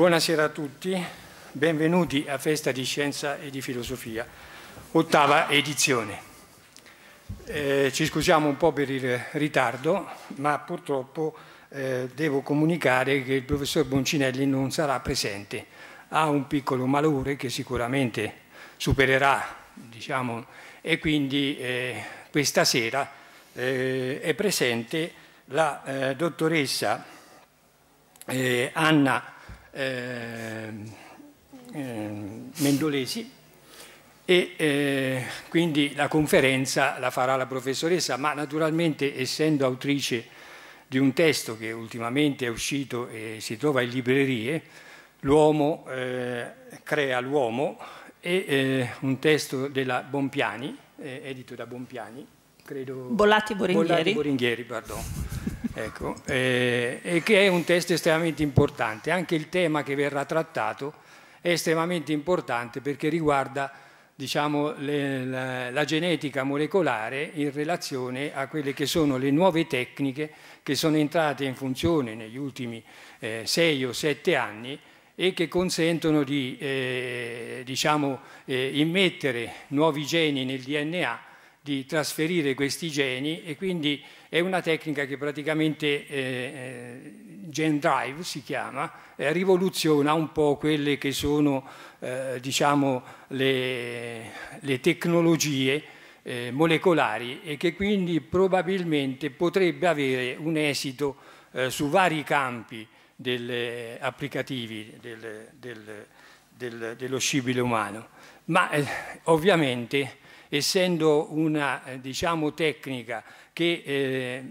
Buonasera a tutti, benvenuti a Festa di Scienza e di Filosofia, ottava edizione. Eh, ci scusiamo un po' per il ritardo, ma purtroppo eh, devo comunicare che il professor Boncinelli non sarà presente. Ha un piccolo malore che sicuramente supererà, diciamo, e quindi eh, questa sera eh, è presente la eh, dottoressa eh, Anna eh, Mendolesi e eh, quindi la conferenza la farà la professoressa, ma naturalmente essendo autrice di un testo che ultimamente è uscito e si trova in librerie, L'uomo eh, crea l'uomo e eh, un testo della Bompiani, eh, edito da Bompiani, credo... Bollati Boringhieri. Bollati Boringhieri, pardon ecco, eh, e che è un testo estremamente importante. Anche il tema che verrà trattato è estremamente importante perché riguarda diciamo, le, la, la, genetica molecolare in relazione a quelle che sono le nuove tecniche che sono entrate in funzione negli ultimi eh, sei o sette anni e che consentono di eh, diciamo, eh, immettere nuovi geni nel DNA, di trasferire questi geni e quindi è una tecnica che praticamente eh, eh, Gen Drive si chiama, eh, rivoluziona un po' quelle che sono eh, diciamo, le, le tecnologie eh, molecolari e che quindi probabilmente potrebbe avere un esito eh, su vari campi del, eh, applicativi del, del, dello scibile umano. Ma eh, ovviamente essendo una eh, diciamo, tecnica che eh,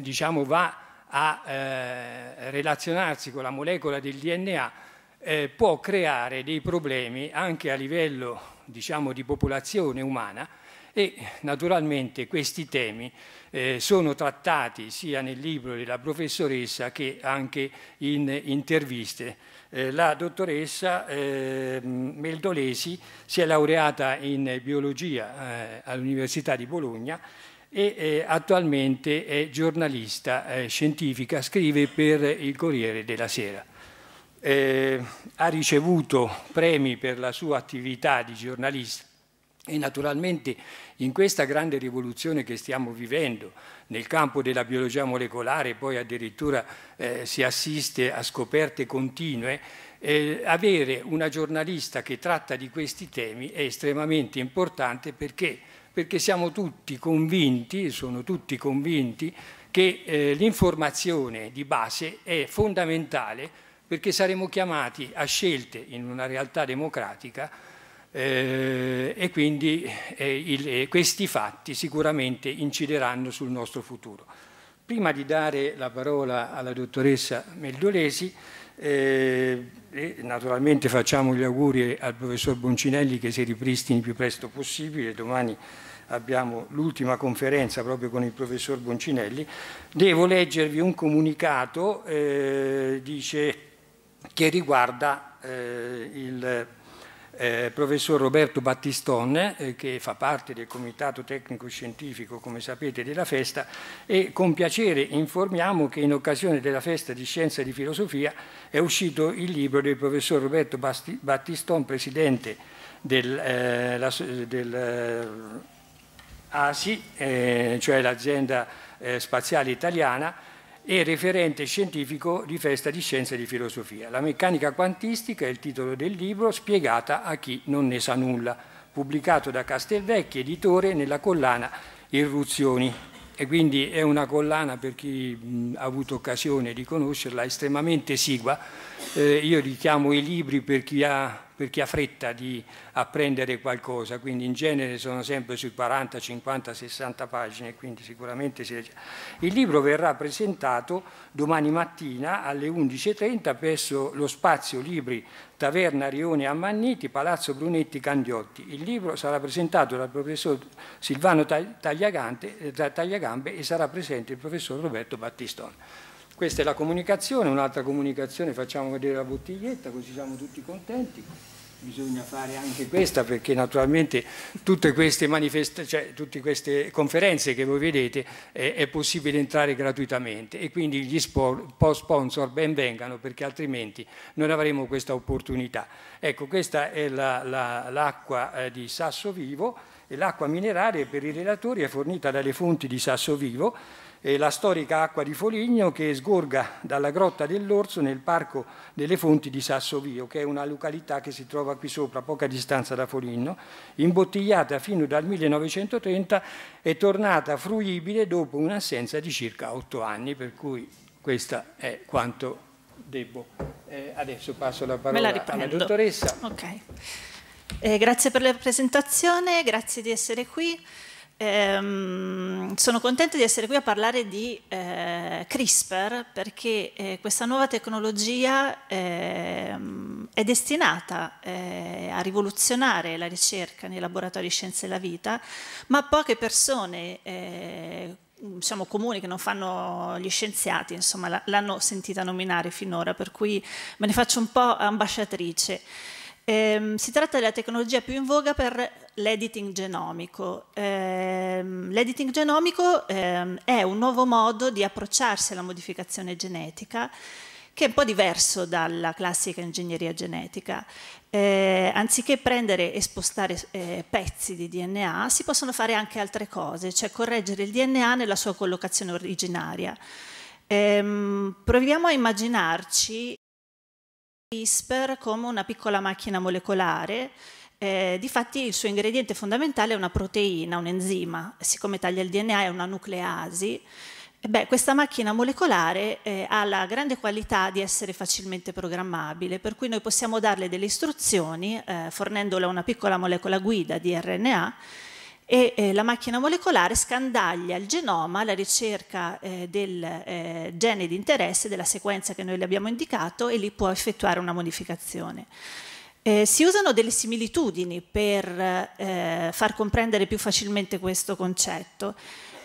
diciamo, va a eh, relazionarsi con la molecola del DNA, eh, può creare dei problemi anche a livello diciamo, di popolazione umana e naturalmente questi temi eh, sono trattati sia nel libro della professoressa che anche in interviste eh, la dottoressa eh, Meldolesi si è laureata in biologia eh, all'Università di Bologna e eh, attualmente è giornalista eh, scientifica, scrive per il Corriere della Sera. ha ricevuto premi per la sua attività di giornalista e naturalmente in questa grande rivoluzione che stiamo vivendo, nel campo della biologia molecolare poi addirittura eh, si assiste a scoperte continue, eh, avere una giornalista che tratta di questi temi è estremamente importante perché, perché siamo tutti convinti, sono tutti convinti, che eh, l'informazione di base è fondamentale perché saremo chiamati a scelte in una realtà democratica eh, e quindi eh, il, eh, questi fatti sicuramente incideranno sul nostro futuro. Prima di dare la parola alla dottoressa Meldolesi, eh, naturalmente facciamo gli auguri al professor Boncinelli che si ripristini il più presto possibile, domani abbiamo l'ultima conferenza proprio con il professor Boncinelli, devo leggervi un comunicato eh, dice, che riguarda eh, il eh, professor Roberto Battistone, eh, che fa parte del Comitato Tecnico Scientifico, come sapete, della festa, e con piacere informiamo che in occasione della festa di Scienza e di Filosofia è uscito il libro del professor Roberto Basti Battistone, presidente del, eh, la, del eh, ASI, eh, cioè l'Azienda eh, Spaziale Italiana, e referente scientifico di Festa di scienza e di Filosofia. La meccanica quantistica è il titolo del libro spiegata a chi non ne sa nulla, pubblicato da Castelvecchi, editore, nella collana Irruzioni. E quindi è una collana, per chi mh, ha avuto occasione di conoscerla, estremamente sigua eh, io richiamo i libri per chi, ha, per chi ha fretta di apprendere qualcosa, quindi in genere sono sempre sui 40, 50, 60 pagine, quindi sicuramente si legge. Il libro verrà presentato domani mattina alle 11.30 presso lo spazio Libri Taverna Rione a Manniti, Palazzo Brunetti Candiotti. Il libro sarà presentato dal professor Silvano Tagliagante, eh, Tagliagambe e sarà presente il professor Roberto Battistone. Questa è la comunicazione, un'altra comunicazione facciamo vedere la bottiglietta così siamo tutti contenti. Bisogna fare anche questa perché naturalmente tutte queste, cioè, tutte queste conferenze che voi vedete eh, è possibile entrare gratuitamente e quindi gli sponsor ben vengano perché altrimenti non avremo questa opportunità. Ecco, questa è l'acqua la, la, eh, di Sasso Vivo e l'acqua minerale per i relatori è fornita dalle fonti di Sasso Vivo eh, la storica acqua di Foligno che sgorga dalla grotta dell'Orso nel parco delle fonti di Sassovio, che è una località che si trova qui sopra, a poca distanza da Foligno, imbottigliata fino dal 1930 e tornata fruibile dopo un'assenza di circa otto anni, per cui questo è quanto debbo. Eh, adesso passo la parola la alla dottoressa. Okay. Eh, grazie per la presentazione, grazie di essere qui. Ehm, sono contenta di essere qui a parlare di eh, CRISPR perché eh, questa nuova tecnologia eh, è destinata eh, a rivoluzionare la ricerca nei laboratori di scienze della vita, ma poche persone eh, diciamo, comuni che non fanno gli scienziati, insomma, l'hanno sentita nominare finora, per cui me ne faccio un po' ambasciatrice. Eh, si tratta della tecnologia più in voga per l'editing genomico. Ehm, l'editing genomico ehm, è un nuovo modo di approcciarsi alla modificazione genetica che è un po' diverso dalla classica ingegneria genetica. Eh, anziché prendere e spostare eh, pezzi di DNA, si possono fare anche altre cose, cioè correggere il DNA nella sua collocazione originaria. Ehm, proviamo a immaginarci CRISPR come una piccola macchina molecolare eh, difatti il suo ingrediente fondamentale è una proteina, un enzima, siccome taglia il DNA è una nucleasi. Beh, questa macchina molecolare eh, ha la grande qualità di essere facilmente programmabile, per cui noi possiamo darle delle istruzioni eh, fornendole una piccola molecola guida di RNA e eh, la macchina molecolare scandaglia il genoma alla ricerca eh, del eh, gene di interesse, della sequenza che noi le abbiamo indicato e lì può effettuare una modificazione. Eh, si usano delle similitudini per eh, far comprendere più facilmente questo concetto.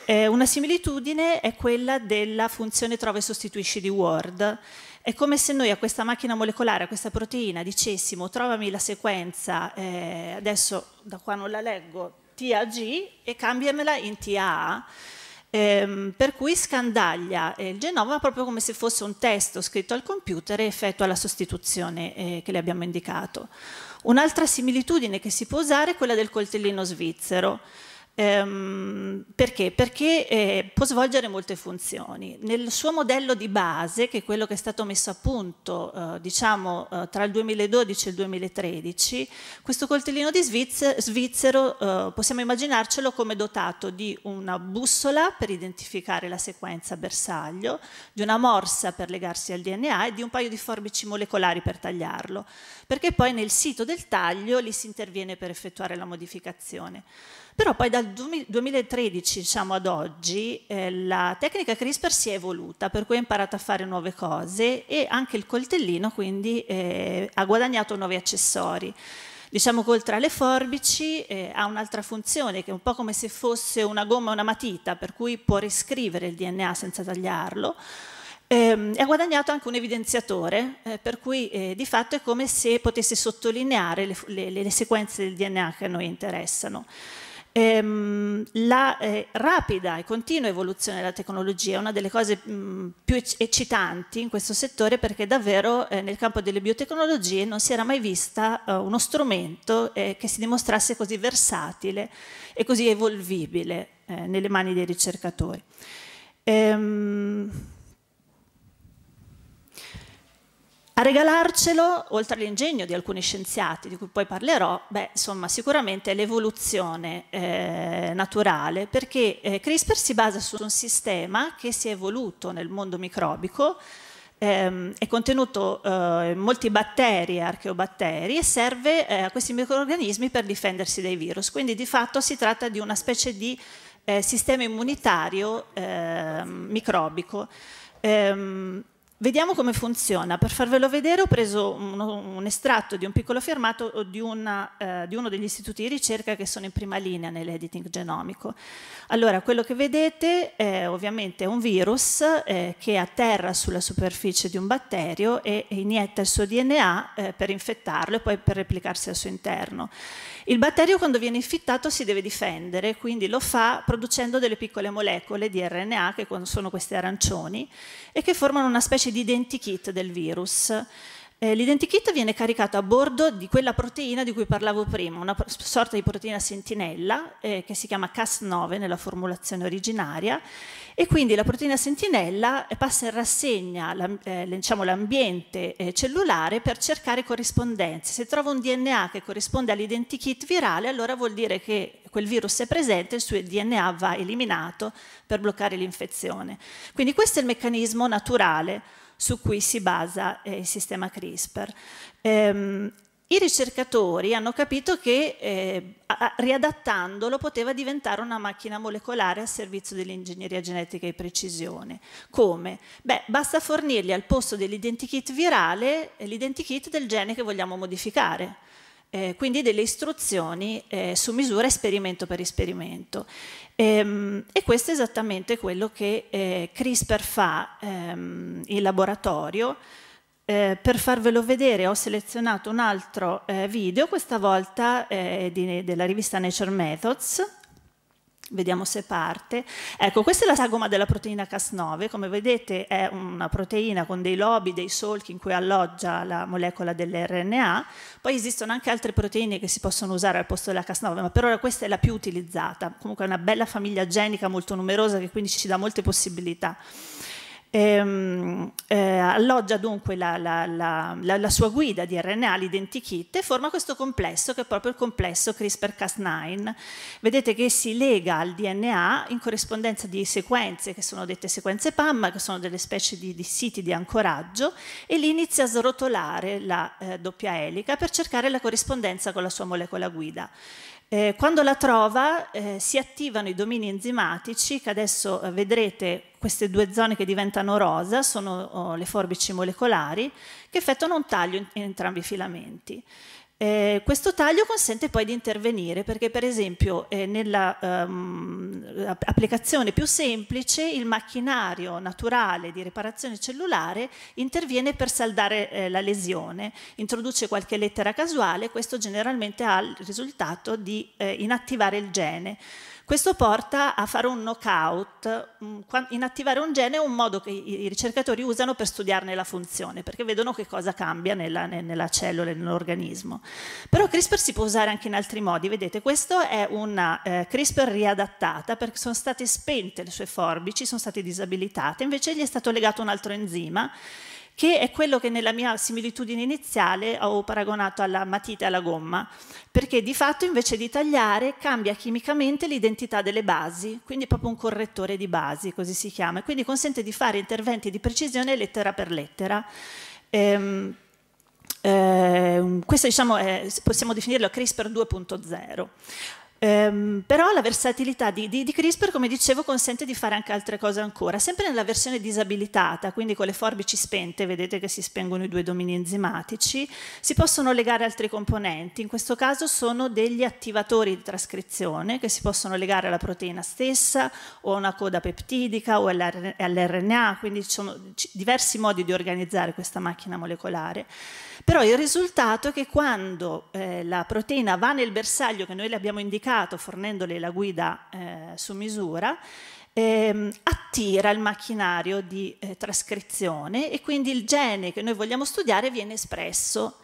Eh, una similitudine è quella della funzione trova e sostituisci di Word. È come se noi a questa macchina molecolare, a questa proteina, dicessimo trovami la sequenza, eh, adesso da qua non la leggo, TAG e cambiamela in TAA ehm, per cui scandaglia eh, il genoma proprio come se fosse un testo scritto al computer e effettua la sostituzione eh, che le abbiamo indicato. Un'altra similitudine che si può usare è quella del coltellino svizzero. Ehm, perché? Perché eh, può svolgere molte funzioni. Nel suo modello di base, che è quello che è stato messo a punto eh, diciamo, eh, tra il 2012 e il 2013, questo coltellino di Svizz svizzero eh, possiamo immaginarcelo come dotato di una bussola per identificare la sequenza bersaglio, di una morsa per legarsi al DNA e di un paio di forbici molecolari per tagliarlo, perché poi nel sito del taglio lì si interviene per effettuare la modificazione. Però poi dal 2013 diciamo, ad oggi eh, la tecnica CRISPR si è evoluta, per cui ha imparato a fare nuove cose e anche il coltellino quindi eh, ha guadagnato nuovi accessori. Diciamo che oltre alle forbici eh, ha un'altra funzione che è un po' come se fosse una gomma o una matita, per cui può riscrivere il DNA senza tagliarlo. Eh, ha guadagnato anche un evidenziatore, eh, per cui eh, di fatto è come se potesse sottolineare le, le, le sequenze del DNA che a noi interessano ehm, la eh, rapida e continua evoluzione della tecnologia è una delle cose mh, più eccitanti in questo settore perché davvero eh, nel campo delle biotecnologie non si era mai vista eh, uno strumento eh, che si dimostrasse così versatile e così evolvibile eh, nelle mani dei ricercatori. Ehm, A regalarcelo, oltre all'ingegno di alcuni scienziati, di cui poi parlerò, beh, insomma, sicuramente l'evoluzione eh, naturale, perché eh, CRISPR si basa su un sistema che si è evoluto nel mondo microbico, ehm, è contenuto eh, in molti batteri e archeobatteri e serve eh, a questi microorganismi per difendersi dai virus. Quindi di fatto si tratta di una specie di eh, sistema immunitario ehm, microbico. Ehm, Vediamo come funziona. Per farvelo vedere ho preso un, un estratto di un piccolo firmato di, una, eh, di, uno degli istituti di ricerca che sono in prima linea nell'editing genomico. Allora, quello che vedete è ovviamente un virus eh, che atterra sulla superficie di un batterio e, e inietta il suo DNA eh, per infettarlo e poi per replicarsi al suo interno. Il batterio quando viene infettato si deve difendere, quindi lo fa producendo delle piccole molecole di RNA che sono questi arancioni e che formano una specie specie di identikit del virus eh, L'identikit viene caricato a bordo di quella proteina di cui parlavo prima, una sorta di proteina sentinella eh, che si chiama Cas9 nella formulazione originaria e quindi la proteina sentinella eh, passa in rassegna eh, diciamo, l'ambiente eh, cellulare per cercare corrispondenze. Se trova un DNA che corrisponde all'identikit virale, allora vuol dire che quel virus è presente, il suo DNA va eliminato per bloccare l'infezione. Quindi questo è il meccanismo naturale su cui si basa eh, il sistema CRISPR. Ehm, i ricercatori hanno capito che eh, a, riadattandolo poteva diventare una macchina molecolare a servizio dell'ingegneria genetica e precisione. Come? Beh, basta fornirgli al posto dell'identikit virale eh, l'identikit del gene che vogliamo modificare eh, quindi delle istruzioni eh, su misura esperimento per esperimento. Ehm, e questo è esattamente quello che eh, CRISPR fa ehm, in laboratorio. Eh, per farvelo vedere ho selezionato un altro eh, video, questa volta eh, di, della rivista Nature Methods, Vediamo se parte. Ecco, questa è la sagoma della proteina Cas9. Come vedete è una proteina con dei lobi, dei solchi in cui alloggia la molecola dell'RNA. Poi esistono anche altre proteine che si possono usare al posto della Cas9, ma per ora questa è la più utilizzata. Comunque è una bella famiglia genica molto numerosa che quindi ci dà molte possibilità. Ehm, eh, alloggia dunque la, la, la, la, sua guida di RNA, l'identikit, e forma questo complesso che è proprio il complesso CRISPR-Cas9. Vedete che si lega al DNA in corrispondenza di sequenze, che sono dette sequenze PAM, che sono delle specie di, di siti di ancoraggio, e lì inizia a srotolare la eh, doppia elica per cercare la corrispondenza con la sua molecola guida. Eh, quando la trova eh, si attivano i domini enzimatici che adesso eh, vedrete queste due zone che diventano rosa, sono oh, le forbici molecolari, che effettuano un taglio in, in entrambi i filamenti. Eh, questo taglio consente poi di intervenire perché per esempio eh, nell'applicazione ehm, um, più semplice il macchinario naturale di riparazione cellulare interviene per saldare eh, la lesione, introduce qualche lettera casuale, questo generalmente ha il risultato di eh, inattivare il gene. Questo porta a fare un knockout, inattivare un gene un modo che i ricercatori usano per studiarne la funzione, perché vedono che cosa cambia nella, nella cellula, nell'organismo. Però CRISPR si può usare anche in altri modi, vedete, questa è una eh, CRISPR riadattata perché sono state spente le sue forbici, sono state disabilitate, invece gli è stato legato un altro enzima che è quello che nella mia similitudine iniziale ho paragonato alla matita e alla gomma, perché di fatto invece di tagliare cambia chimicamente l'identità delle basi, quindi proprio un correttore di basi, così si chiama, e quindi consente di fare interventi di precisione lettera per lettera. Ehm, ehm, questo diciamo, è, possiamo definirlo CRISPR 2.0. Um, però la versatilità di, di, di, CRISPR, come dicevo, consente di fare anche altre cose ancora, sempre nella versione disabilitata, quindi con le forbici spente, vedete che si spengono i due domini enzimatici, si possono legare altri componenti, in questo caso sono degli attivatori di trascrizione che si possono legare alla proteina stessa o a una coda peptidica o all'RNA, quindi ci sono diversi modi di organizzare questa macchina molecolare. Però il risultato è che quando eh, la proteina va nel bersaglio che noi le abbiamo indicato, fornendole la guida eh, su misura, ehm, attira il macchinario di eh, trascrizione e quindi il gene che noi vogliamo studiare viene espresso.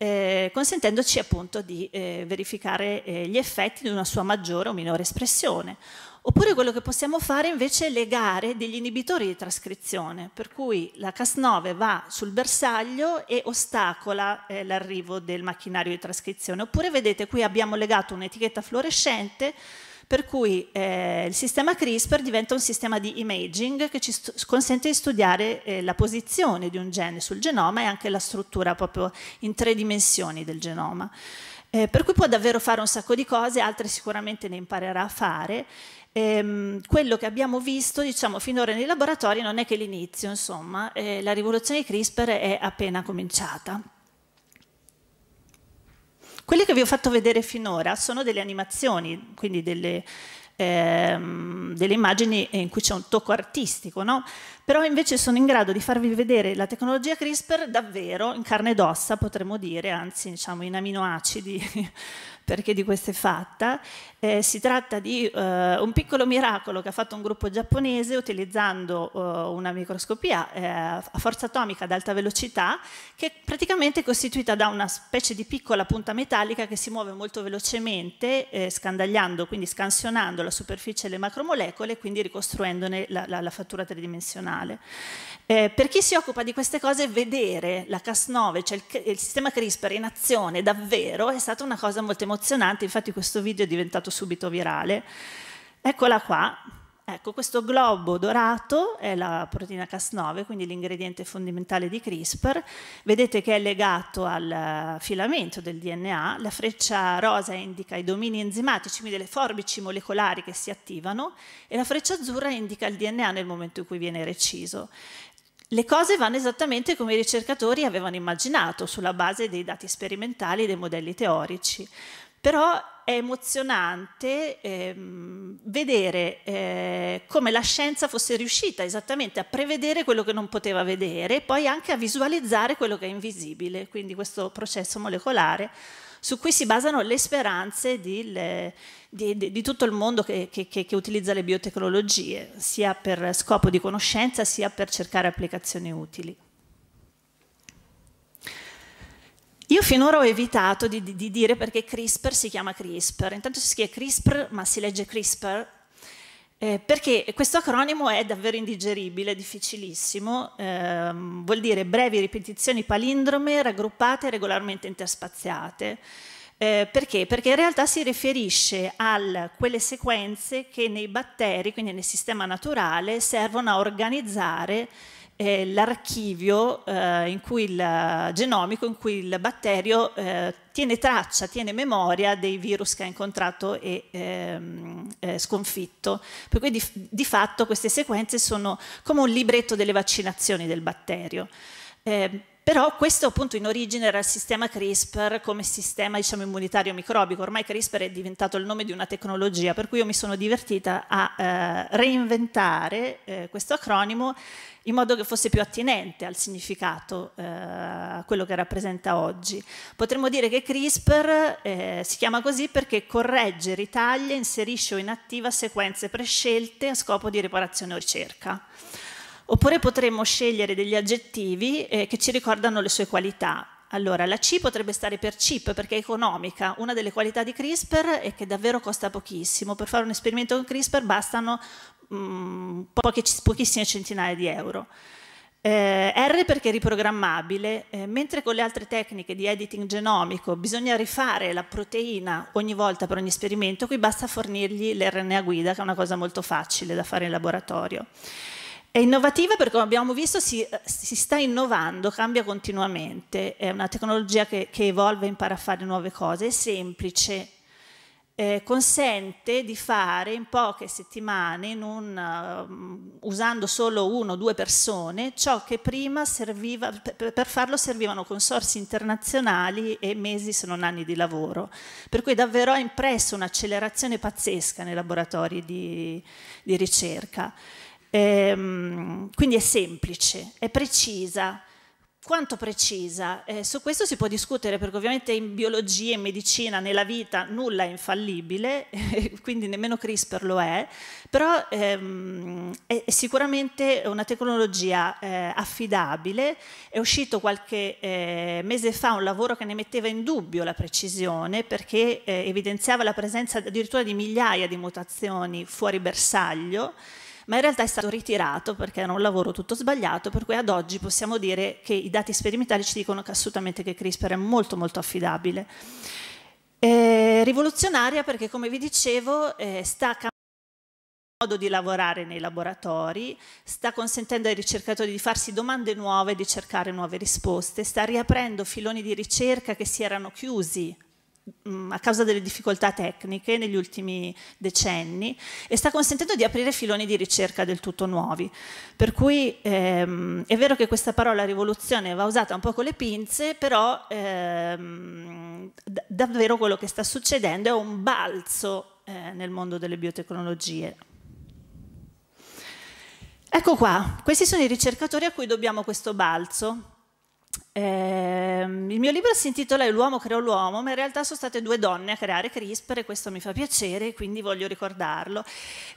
Eh, consentendoci appunto di eh, verificare eh, gli effetti di una sua maggiore o minore espressione. Oppure quello che possiamo fare invece è legare degli inibitori di trascrizione, per cui la Cas9 va sul bersaglio e ostacola eh, l'arrivo del macchinario di trascrizione. Oppure vedete qui abbiamo legato un'etichetta fluorescente per cui eh, il sistema CRISPR diventa un sistema di imaging che ci consente di studiare eh, la posizione di un gene sul genoma e anche la struttura proprio in tre dimensioni del genoma. Eh, per cui può davvero fare un sacco di cose, altre sicuramente ne imparerà a fare ehm, quello che abbiamo visto diciamo, finora nei laboratori non è che l'inizio, insomma, eh, la rivoluzione di CRISPR è appena cominciata. Quelle che vi ho fatto vedere finora sono delle animazioni, quindi delle, ehm, delle immagini in cui c'è un tocco artistico, no? però invece sono in grado di farvi vedere la tecnologia CRISPR davvero in carne ed ossa, potremmo dire, anzi diciamo in aminoacidi, perché di questo è fatta. Eh, si tratta di eh, un piccolo miracolo che ha fatto un gruppo giapponese utilizzando eh, una microscopia eh, a forza atomica ad alta velocità, che è praticamente costituita da una specie di piccola punta metallica che si muove molto velocemente, eh, scandagliando, quindi scansionando la superficie delle macromolecole e quindi ricostruendone la, la, la fattura tridimensionale male. Eh, per chi si occupa di queste cose, vedere la Cas9, cioè il, il, sistema CRISPR in azione davvero, è stata una cosa molto emozionante, infatti questo video è diventato subito virale. Eccola qua, Ecco, questo globo dorato è la proteina Cas9, quindi l'ingrediente fondamentale di CRISPR. Vedete che è legato al filamento del DNA, la freccia rosa indica i domini enzimatici, quindi le forbici molecolari che si attivano, e la freccia azzurra indica il DNA nel momento in cui viene reciso. Le cose vanno esattamente come i ricercatori avevano immaginato, sulla base dei dati sperimentali e dei modelli teorici. Però è emozionante ehm, vedere eh, come la scienza fosse riuscita esattamente a prevedere quello che non poteva vedere e poi anche a visualizzare quello che è invisibile, quindi questo processo molecolare su cui si basano le speranze di, le, di, di, di tutto il mondo che, che, che, utilizza le biotecnologie, sia per scopo di conoscenza sia per cercare applicazioni utili. Io finora ho evitato di, di, di, dire perché CRISPR si chiama CRISPR, intanto si scrive CRISPR ma si legge CRISPR, eh, perché questo acronimo è davvero indigeribile, difficilissimo, eh, vuol dire brevi ripetizioni palindrome raggruppate regolarmente interspaziate. Eh, perché? Perché in realtà si riferisce a quelle sequenze che nei batteri, quindi nel sistema naturale, servono a organizzare eh, l'archivio eh, in cui il, eh, genomico in cui il batterio eh, tiene traccia, tiene memoria dei virus che ha incontrato e ehm, eh, sconfitto. Per cui di, di, fatto queste sequenze sono come un libretto delle vaccinazioni del batterio. Eh, però questo appunto in origine era il sistema CRISPR come sistema diciamo, immunitario microbico, ormai CRISPR è diventato il nome di una tecnologia, per cui io mi sono divertita a eh, reinventare eh, questo acronimo in modo che fosse più attinente al significato, eh, a quello che rappresenta oggi. Potremmo dire che CRISPR eh, si chiama così perché corregge, ritaglia, inserisce o inattiva sequenze prescelte a scopo di riparazione o ricerca. Oppure potremmo scegliere degli aggettivi eh, che ci ricordano le sue qualità. Allora, la C potrebbe stare per chip perché è economica. Una delle qualità di CRISPR è che davvero costa pochissimo. Per fare un esperimento con CRISPR bastano mh, mm, poche, pochissime centinaia di euro. Eh, R perché è riprogrammabile, eh, mentre con le altre tecniche di editing genomico bisogna rifare la proteina ogni volta per ogni esperimento, qui basta fornirgli l'RNA guida, che è una cosa molto facile da fare in laboratorio. È innovativa perché, come abbiamo visto, si, eh, si, sta innovando, cambia continuamente, è una tecnologia che, che evolve, impara a fare nuove cose, è semplice, eh, consente di fare in poche settimane, in un, um, usando solo uno o due persone, ciò che prima serviva, per, per farlo servivano consorsi internazionali e mesi se non anni di lavoro. Per cui davvero ha impresso un'accelerazione pazzesca nei laboratori di, di ricerca. Ehm, quindi è semplice, è precisa. Quanto precisa? Eh, su questo si può discutere perché ovviamente in biologia, in medicina, nella vita nulla è infallibile, quindi nemmeno CRISPR lo è, però ehm, è, sicuramente una tecnologia eh, affidabile. È uscito qualche eh, mese fa un lavoro che ne metteva in dubbio la precisione perché eh, evidenziava la presenza addirittura di migliaia di mutazioni fuori bersaglio ma in realtà è stato ritirato perché era un lavoro tutto sbagliato, per cui ad oggi possiamo dire che i dati sperimentali ci dicono che assolutamente che CRISPR è molto molto affidabile. È rivoluzionaria perché come vi dicevo eh, sta cambiando il modo di lavorare nei laboratori, sta consentendo ai ricercatori di farsi domande nuove, di cercare nuove risposte, sta riaprendo filoni di ricerca che si erano chiusi Mm, a causa delle difficoltà tecniche negli ultimi decenni e sta consentendo di aprire filoni di ricerca del tutto nuovi. Per cui ehm, è vero che questa parola rivoluzione va usata un po' con le pinze, però ehm, davvero quello che sta succedendo è un balzo eh, nel mondo delle biotecnologie. Ecco qua, questi sono i ricercatori a cui dobbiamo questo balzo, eh, il mio libro si intitola L'uomo creò l'uomo, ma in realtà sono state due donne a creare CRISPR e questo mi fa piacere, quindi voglio ricordarlo.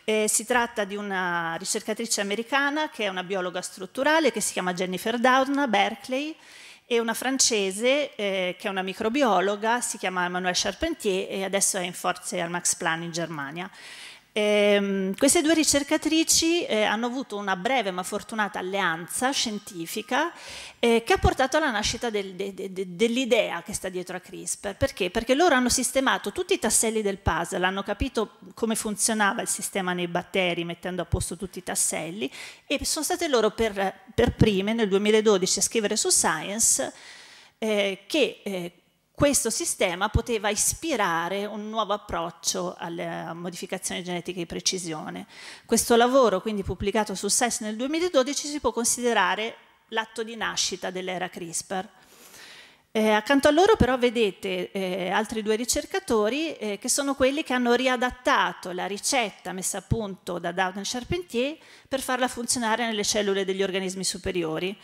Eh, si tratta di una ricercatrice americana che è una biologa strutturale che si chiama Jennifer Doudna, a Berkeley, e una francese eh, che è una microbiologa, si chiama Emmanuelle Charpentier e adesso è in forze al Max Planck in Germania. Eh, queste due ricercatrici eh, hanno avuto una breve ma fortunata alleanza scientifica eh, che ha portato alla nascita del, de, de, dell'idea che sta dietro a CRISPR. Perché? Perché loro hanno sistemato tutti i tasselli del puzzle, hanno capito come funzionava il sistema nei batteri mettendo a posto tutti i tasselli e sono state loro per, per prime nel 2012 a scrivere su Science eh, che eh, questo sistema poteva ispirare un nuovo approccio alle eh, modificazioni genetiche di precisione. Questo lavoro, quindi pubblicato su SES nel 2012, si può considerare l'atto di nascita dell'era CRISPR. Eh, accanto a loro però vedete eh, altri due ricercatori eh, che sono quelli che hanno riadattato la ricetta messa a punto da Dowden Charpentier per farla funzionare nelle cellule degli organismi superiori.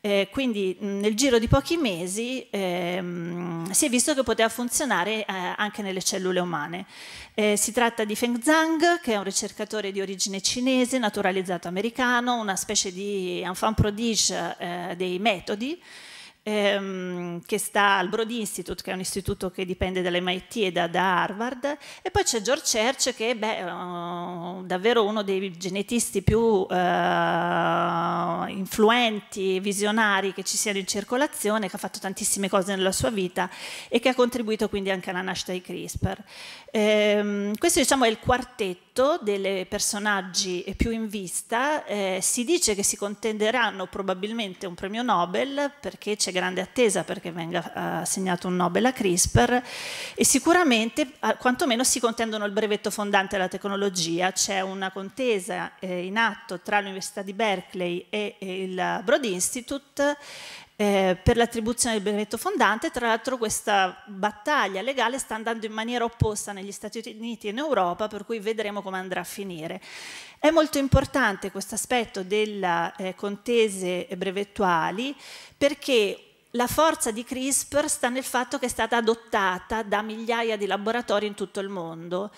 Eh, quindi nel giro di pochi mesi ehm, si è visto che poteva funzionare eh, anche nelle cellule umane. Eh, si tratta di Feng Zhang, che è un ricercatore di origine cinese, naturalizzato americano, una specie di enfant prodige eh, dei metodi, ehm, che sta al Broad Institute, che è un istituto che dipende dall'MIT e da, da, Harvard, e poi c'è George Church che beh, è davvero uno dei genetisti più eh, influenti, visionari che ci siano in circolazione, che ha fatto tantissime cose nella sua vita e che ha contribuito quindi anche alla nascita di CRISPR. Ehm, questo diciamo è il quartetto scritto dei personaggi più in vista, eh, si dice che si contenderanno probabilmente un premio Nobel perché c'è grande attesa perché venga eh, assegnato un Nobel a CRISPR e sicuramente quantomeno si contendono il brevetto fondante alla tecnologia, c'è una contesa eh, in atto tra l'Università di Berkeley e, e il Broad Institute eh, per l'attribuzione del brevetto fondante. Tra l'altro questa battaglia legale sta andando in maniera opposta negli Stati Uniti e in Europa, per cui vedremo come andrà a finire. È molto importante questo aspetto delle eh, contese brevettuali perché la forza di CRISPR sta nel fatto che è stata adottata da migliaia di laboratori in tutto il mondo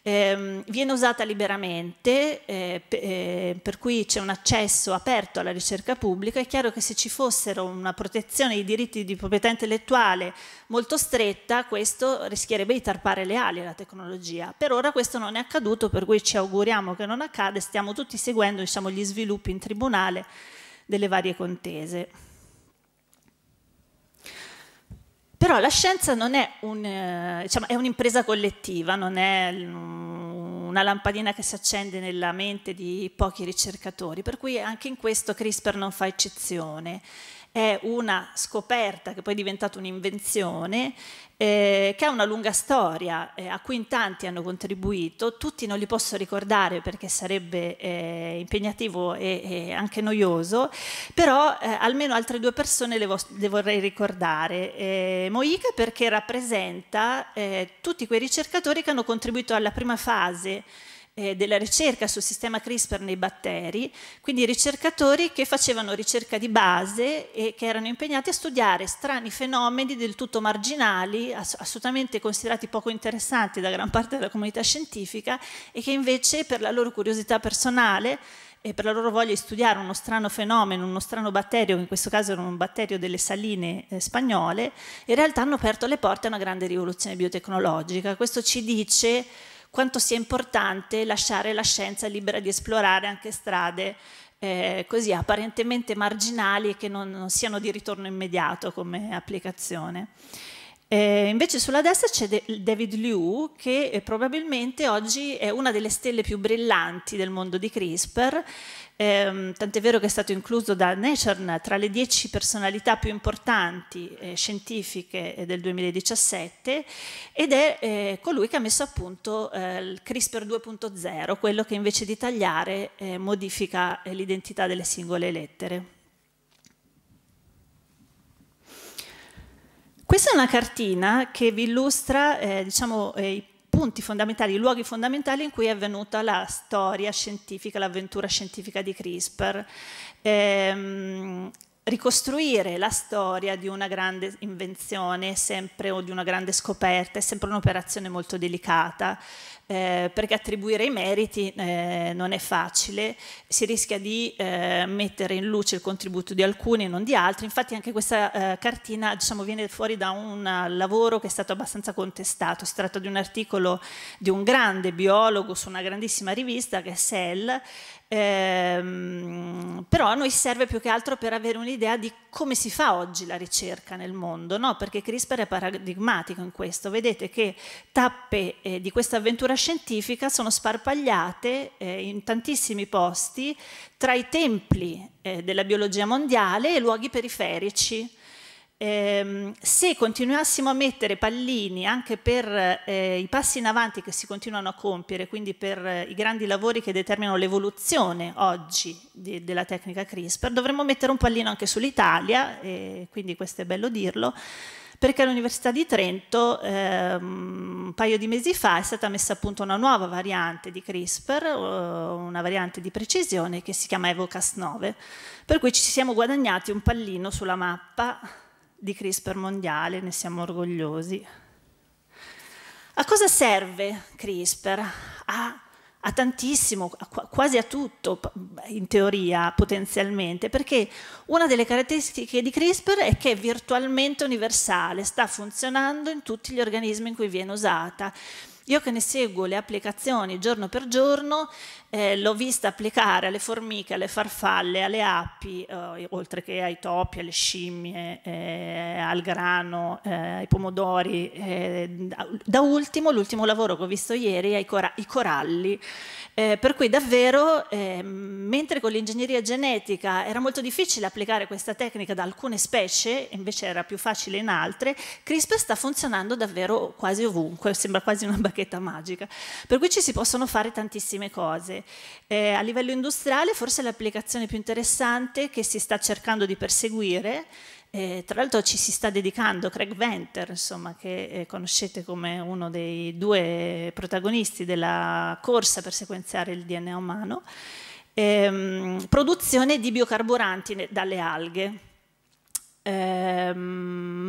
eh, viene usata liberamente, eh, eh, per cui c'è un accesso aperto alla ricerca pubblica. È chiaro che se ci fossero una protezione dei diritti di proprietà intellettuale molto stretta, questo rischierebbe di tarpare le ali alla tecnologia. Per ora questo non è accaduto, per cui ci auguriamo che non accada, e stiamo tutti seguendo diciamo, gli sviluppi in tribunale delle varie contese. Però la scienza non è, un, eh, diciamo, è un'impresa collettiva, non è una lampadina che si accende nella mente di pochi ricercatori, per cui anche in questo CRISPR non fa eccezione è una scoperta che poi è diventata un'invenzione, eh, che ha una lunga storia, eh, a cui in tanti hanno contribuito, tutti non li posso ricordare perché sarebbe eh, impegnativo e, e, anche noioso, però eh, almeno altre due persone le, le vorrei ricordare. Eh, Moica perché rappresenta eh, tutti quei ricercatori che hanno contribuito alla prima fase eh, della ricerca sul sistema CRISPR nei batteri, quindi ricercatori che facevano ricerca di base e che erano impegnati a studiare strani fenomeni del tutto marginali, ass assolutamente considerati poco interessanti da gran parte della comunità scientifica e che invece per la loro curiosità personale e per la loro voglia di studiare uno strano fenomeno, uno strano batterio, che in questo caso era un batterio delle saline eh, spagnole, in realtà hanno aperto le porte a una grande rivoluzione biotecnologica. Questo ci dice quanto sia importante lasciare la scienza libera di esplorare anche strade eh, così apparentemente marginali e che non, non siano di ritorno immediato come applicazione. Eh, invece sulla destra c'è De David Liu che eh, probabilmente oggi è una delle stelle più brillanti del mondo di CRISPR, ehm, tant'è vero che è stato incluso da Nature tra le 10 personalità più importanti eh, scientifiche eh, del 2017 ed è eh, colui che ha messo a punto eh, il CRISPR 2.0, quello che invece di tagliare modifica l'identità delle singole lettere. Questa è una cartina che vi illustra eh, diciamo, eh, i punti fondamentali, i luoghi fondamentali in cui è avvenuta la storia scientifica, l'avventura scientifica di CRISPR. Ehm, ricostruire la storia di una grande invenzione sempre, o di una grande scoperta è sempre un'operazione molto delicata eh, perché attribuire i meriti eh, non è facile, si rischia di eh, mettere in luce il contributo di alcuni e non di altri, infatti anche questa eh, cartina diciamo, viene fuori da un lavoro che è stato abbastanza contestato, si tratta di un articolo di un grande biologo su una grandissima rivista che è Cell, Ehm, però a noi serve più che altro per avere un'idea di come si fa oggi la ricerca nel mondo, no? perché CRISPR è paradigmatico in questo. Vedete che tappe eh, di questa avventura scientifica sono sparpagliate eh, in tantissimi posti tra i templi eh, della biologia mondiale e luoghi periferici ehm, se continuassimo a mettere pallini anche per eh, i passi in avanti che si continuano a compiere, quindi per eh, i grandi lavori che determinano l'evoluzione oggi di, della tecnica CRISPR, dovremmo mettere un pallino anche sull'Italia, quindi questo è bello dirlo, perché all'Università di Trento ehm, un paio di mesi fa è stata messa a punto una nuova variante di CRISPR, una variante di precisione che si chiama Evocas 9, per cui ci siamo guadagnati un pallino sulla mappa di CRISPR mondiale, ne siamo orgogliosi. A cosa serve CRISPR? A, a tantissimo, a, quasi a tutto, in teoria potenzialmente, perché una delle caratteristiche di CRISPR è che è virtualmente universale, sta funzionando in tutti gli organismi in cui viene usata io che ne seguo le applicazioni giorno per giorno, eh, l'ho vista applicare alle formiche, alle farfalle, alle api, eh, oltre che ai topi, alle scimmie, eh, al grano, eh, ai pomodori. Eh, da ultimo, l'ultimo lavoro che ho visto ieri è i, cora i coralli. Eh, per cui davvero, ehm, mentre con l'ingegneria genetica era molto difficile applicare questa tecnica da alcune specie, invece era più facile in altre, CRISPR sta funzionando davvero quasi ovunque, sembra quasi una bacchetta bacchetta magica. Per cui ci si possono fare tantissime cose. Eh, a livello industriale forse l'applicazione più interessante che si sta cercando di perseguire eh, tra l'altro ci si sta dedicando, Craig Venter, insomma, che eh, conoscete come uno dei due protagonisti della corsa per sequenziare il DNA umano, ehm, produzione di biocarburanti dalle alghe. Ehm,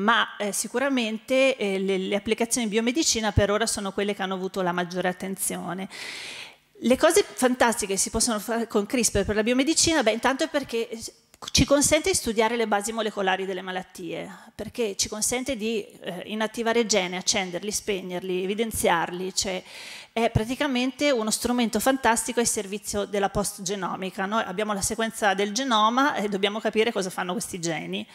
ma eh, sicuramente eh, le, le applicazioni in biomedicina per ora sono quelle che hanno avuto la maggiore attenzione. Le cose fantastiche che si possono fare con CRISPR per la biomedicina, beh, intanto è perché ci consente di studiare le basi molecolari delle malattie, perché ci consente di eh, inattivare gene, accenderli, spegnerli, evidenziarli, cioè è praticamente uno strumento fantastico al servizio della postgenomica. Noi abbiamo la sequenza del genoma e dobbiamo capire cosa fanno questi geni.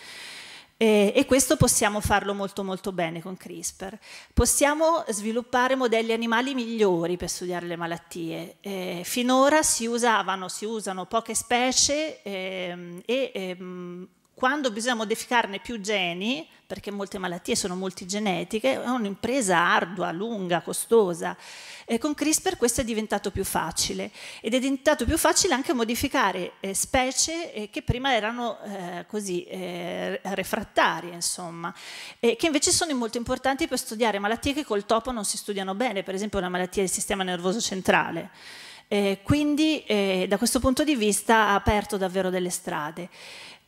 E, e, questo possiamo farlo molto molto bene con CRISPR. Possiamo sviluppare modelli animali migliori per studiare le malattie. Eh, finora si usavano, si usano poche specie eh, e ehm, quando bisogna modificarne più geni, perché molte malattie sono multigenetiche, è un'impresa ardua, lunga, costosa. Eh, con CRISPR questo è diventato più facile ed è diventato più facile anche modificare eh, specie eh, che prima erano eh, così eh, refrattarie, insomma, che invece sono molto importanti per studiare malattie che col topo non si studiano bene, per esempio una malattia del sistema nervoso centrale. Eh, quindi eh, da questo punto di vista ha aperto davvero delle strade.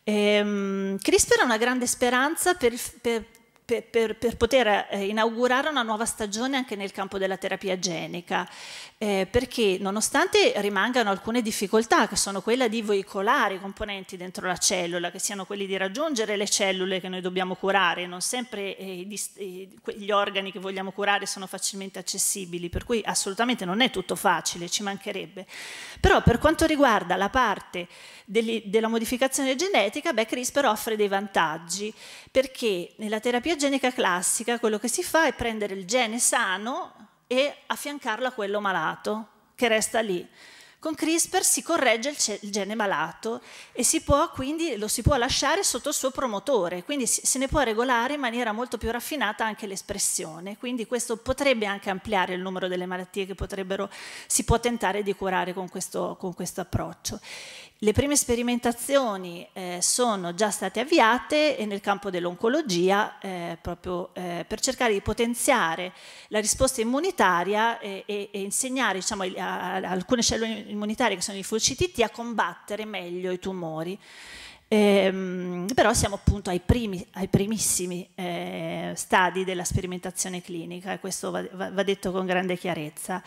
Ehm, CRISPR è una grande speranza per, per, per, per, per, poter eh, inaugurare una nuova stagione anche nel campo della terapia genica, eh, perché nonostante rimangano alcune difficoltà, che sono quella di veicolare i componenti dentro la cellula, che siano quelli di raggiungere le cellule che noi dobbiamo curare, non sempre eh, gli, organi che vogliamo curare sono facilmente accessibili, per cui assolutamente non è tutto facile, ci mancherebbe. Però per quanto riguarda la parte degli, della modificazione genetica, beh, CRISPR offre dei vantaggi, perché nella terapia genica classica quello che si fa è prendere il gene sano e affiancarlo a quello malato che resta lì. Con CRISPR si corregge il, il gene malato e si può, quindi, lo si può lasciare sotto il suo promotore, quindi se ne può regolare in maniera molto più raffinata anche l'espressione, quindi questo potrebbe anche ampliare il numero delle malattie che potrebbero, si può tentare di curare con questo, con questo approccio. Le prime sperimentazioni eh, sono già state avviate nel campo dell'oncologia eh, proprio eh, per cercare di potenziare la risposta immunitaria e, e, e insegnare diciamo, a, a, alcune cellule immunitari, che sono i fungicidi, a combattere meglio i tumori. Ehm, però siamo appunto ai, primi, ai primissimi eh, stadi della sperimentazione clinica e questo va, va detto con grande chiarezza.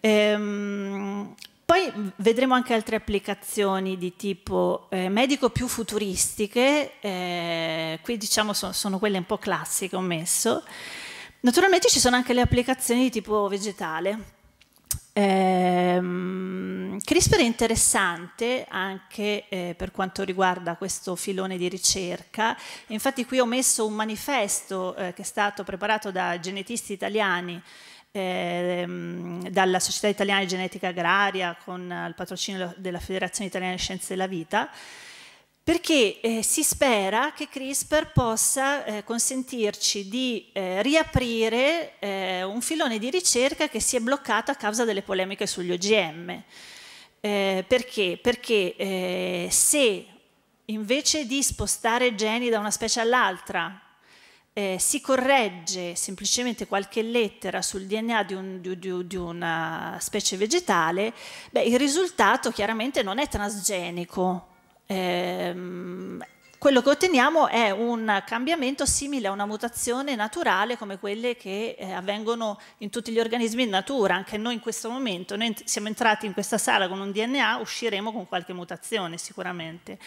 Ehm, poi vedremo anche altre applicazioni di tipo eh, medico più futuristiche, eh, qui diciamo sono, sono, quelle un po' classiche ho messo. Naturalmente ci sono anche le applicazioni di tipo vegetale. Ehm, CRISPR è interessante anche eh, per quanto riguarda questo filone di ricerca, infatti qui ho messo un manifesto eh, che è stato preparato da genetisti italiani Ehm, dalla Società Italiana di Genetica Agraria con eh, il patrocinio della Federazione Italiana di Scienze della Vita, perché eh, si spera che CRISPR possa eh, consentirci di eh, riaprire eh, un filone di ricerca che si è bloccato a causa delle polemiche sugli OGM. Eh, perché? Perché eh, se invece di spostare geni da una specie all'altra eh, si corregge semplicemente qualche lettera sul DNA di, un, di, di, di una specie vegetale, beh, il risultato chiaramente non è transgenico, ehm, quello che otteniamo è un cambiamento simile a una mutazione naturale come quelle che eh, avvengono in tutti gli organismi in natura, anche noi in questo momento, noi siamo entrati in questa sala con un DNA, usciremo con qualche mutazione sicuramente.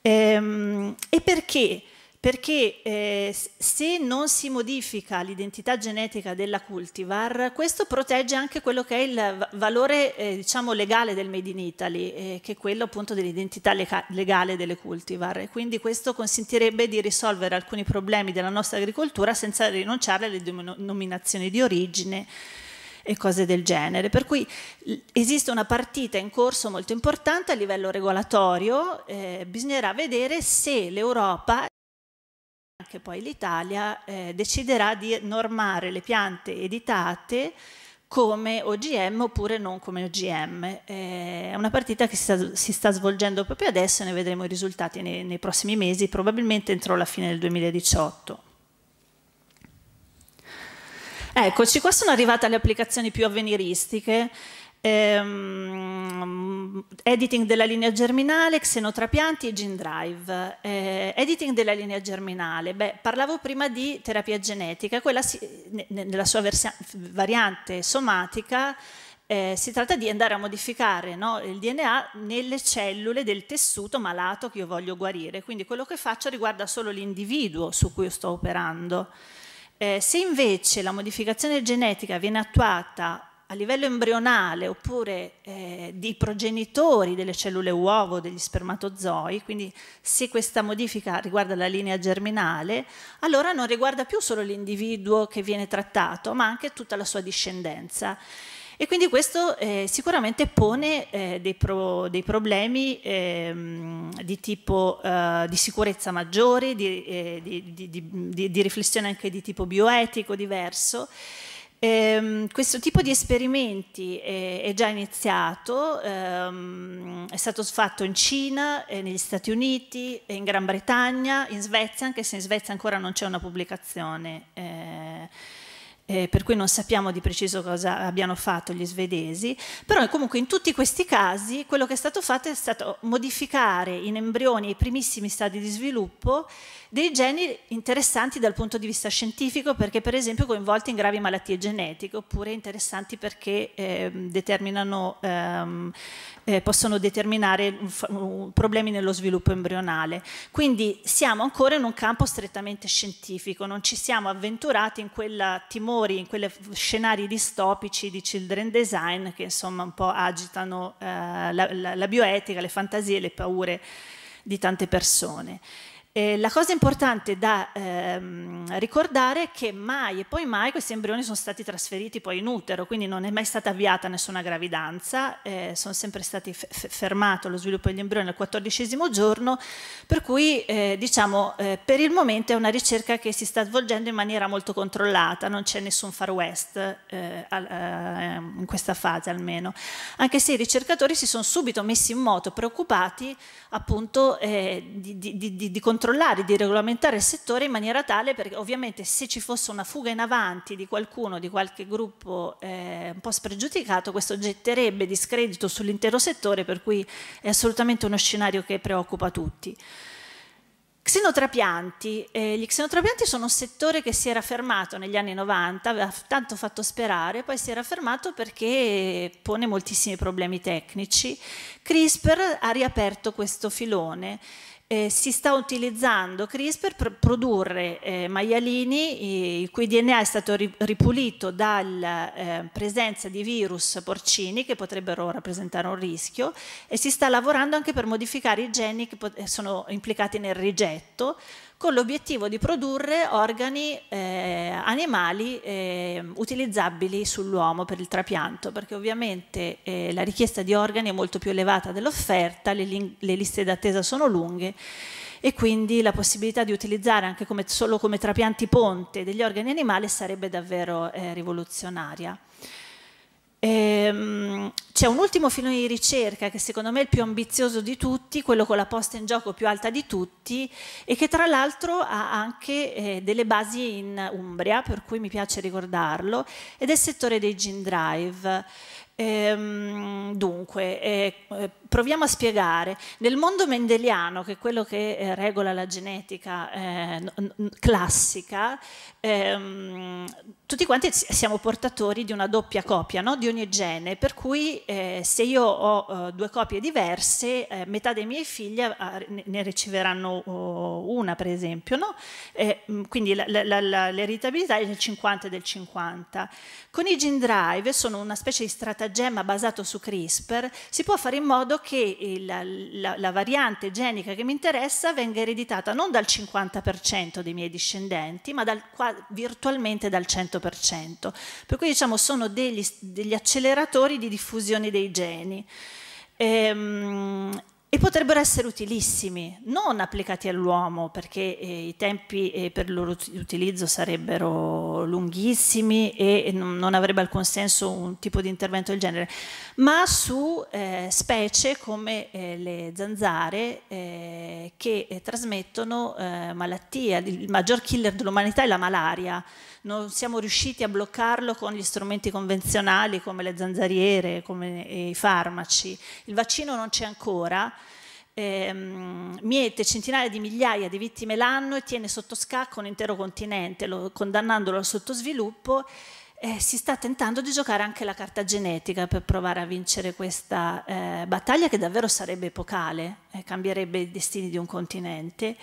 Ehm, e perché? perché eh, se non si modifica l'identità genetica della cultivar, questo protegge anche quello che è il valore eh, diciamo legale del Made in Italy, eh, che è quello appunto dell'identità legale delle cultivar. E quindi questo consentirebbe di risolvere alcuni problemi della nostra agricoltura senza rinunciare alle denominazioni di origine e cose del genere. Per cui esiste una partita in corso molto importante a livello regolatorio, eh, bisognerà vedere se l'Europa che poi l'Italia eh, deciderà di normare le piante editate come OGM oppure non come OGM. Eh, è una partita che si sta, si sta svolgendo proprio adesso e ne vedremo i risultati nei, nei prossimi mesi, probabilmente entro la fine del 2018. Eccoci, qua sono arrivate le applicazioni più avveniristiche. Ehm, editing della linea germinale, xenotrapianti e gene drive. Ehm, editing della linea germinale, beh, parlavo prima di terapia genetica, quella si, nella sua variante somatica eh, si tratta di andare a modificare no, il DNA nelle cellule del tessuto malato che io voglio guarire, quindi quello che faccio riguarda solo l'individuo su cui sto operando. Eh, se invece la modificazione genetica viene attuata a livello embrionale oppure eh, di progenitori delle cellule uovo, degli spermatozoi, quindi se questa modifica riguarda la linea germinale, allora non riguarda più solo l'individuo che viene trattato, ma anche tutta la sua discendenza. E quindi questo eh, sicuramente pone eh, dei, pro, dei, problemi ehm, di tipo eh, di sicurezza maggiori, di, eh, di, di, di riflessione anche di tipo bioetico diverso. Ehm, questo tipo di esperimenti è, eh, è già iniziato, ehm, è stato fatto in Cina, eh, negli Stati Uniti, eh, in Gran Bretagna, in Svezia, anche se in Svezia ancora non c'è una pubblicazione. Eh, eh, per cui non sappiamo di preciso cosa abbiano fatto gli svedesi, però comunque in tutti questi casi quello che è stato fatto è stato modificare in embrioni i primissimi stadi di sviluppo dei geni interessanti dal punto di vista scientifico perché per esempio coinvolti in gravi malattie genetiche oppure interessanti perché eh, determinano, ehm, eh, possono determinare problemi nello sviluppo embrionale. Quindi siamo ancora in un campo strettamente scientifico, non ci siamo avventurati in quei timori, in quei scenari distopici di children design che insomma un po' agitano eh, la, la, la bioetica, le fantasie e le paure di tante persone. Eh, la cosa importante da ehm, ricordare è che mai e poi mai questi embrioni sono stati trasferiti poi in utero, quindi non è mai stata avviata nessuna gravidanza, eh, sono sempre stati fermato lo sviluppo degli embrioni al quattordicesimo giorno, per cui eh, diciamo eh, per il momento è una ricerca che si sta svolgendo in maniera molto controllata, non c'è nessun far west eh, al, eh, in questa fase almeno, anche se i ricercatori si sono subito messi in moto preoccupati appunto di, di, di, di controllare controllare, di regolamentare il settore in maniera tale perché ovviamente se ci fosse una fuga in avanti di qualcuno, di qualche gruppo eh, un po' spregiudicato, questo getterebbe discredito sull'intero settore per cui è assolutamente uno scenario che preoccupa tutti. Xenotrapianti. Eh, gli xenotrapianti sono un settore che si era fermato negli anni 90, aveva tanto fatto sperare, poi si era fermato perché pone moltissimi problemi tecnici. CRISPR ha riaperto questo filone eh, si sta utilizzando CRISPR per produrre eh, maialini il cui DNA è stato ripulito dalla eh, presenza di virus porcini che potrebbero rappresentare un rischio e si sta lavorando anche per modificare i geni che eh, sono implicati nel rigetto con l'obiettivo di produrre organi eh, animali eh, utilizzabili sull'uomo per il trapianto, perché ovviamente eh, la richiesta di organi è molto più elevata dell'offerta, le, le liste d'attesa sono lunghe e quindi la possibilità di utilizzare anche come, solo come trapianti ponte degli organi animali sarebbe davvero eh, rivoluzionaria. Ehm, c'è un ultimo filone di ricerca che secondo me è il più ambizioso di tutti, quello con la posta in gioco più alta di tutti e che tra l'altro ha anche eh, delle basi in Umbria, per cui mi piace ricordarlo, ed è il settore dei gin drive. Ehm, dunque, eh, eh proviamo a spiegare. Nel mondo mendeliano, che è quello che eh, regola la genetica eh, classica, ehm, tutti quanti siamo portatori di una doppia copia, no? di ogni gene, per cui eh, se io ho eh, due copie diverse, eh, metà dei miei figli eh, ne riceveranno oh, una, per esempio. No? Eh, mm, quindi l'eritabilità è del 50 e del 50. Con i gene drive, sono una specie di stratagemma basato su CRISPR, si può fare in modo che la, la, la variante genica che mi interessa venga ereditata non dal 50% dei miei discendenti, ma dal, virtualmente dal 100%. 100%. Per cui diciamo sono degli, degli acceleratori di diffusione dei geni. Ehm, e potrebbero essere utilissimi, non applicati all'uomo, perché eh, i tempi eh, per il loro utilizzo sarebbero lunghissimi e non, non, avrebbe alcun senso un tipo di intervento del genere, ma su eh, specie come eh, le zanzare eh, che eh, trasmettono malattie, il maggior killer dell'umanità è la malaria non siamo riusciti a bloccarlo con gli strumenti convenzionali come le zanzariere, come eh, i farmaci. Il vaccino non c'è ancora, ehm, miete centinaia di migliaia di vittime l'anno e tiene sotto scacco un intero continente, lo, condannandolo al sottosviluppo. Eh, si sta tentando di giocare anche la carta genetica per provare a vincere questa eh, battaglia che davvero sarebbe epocale, eh, cambierebbe i destini di un continente.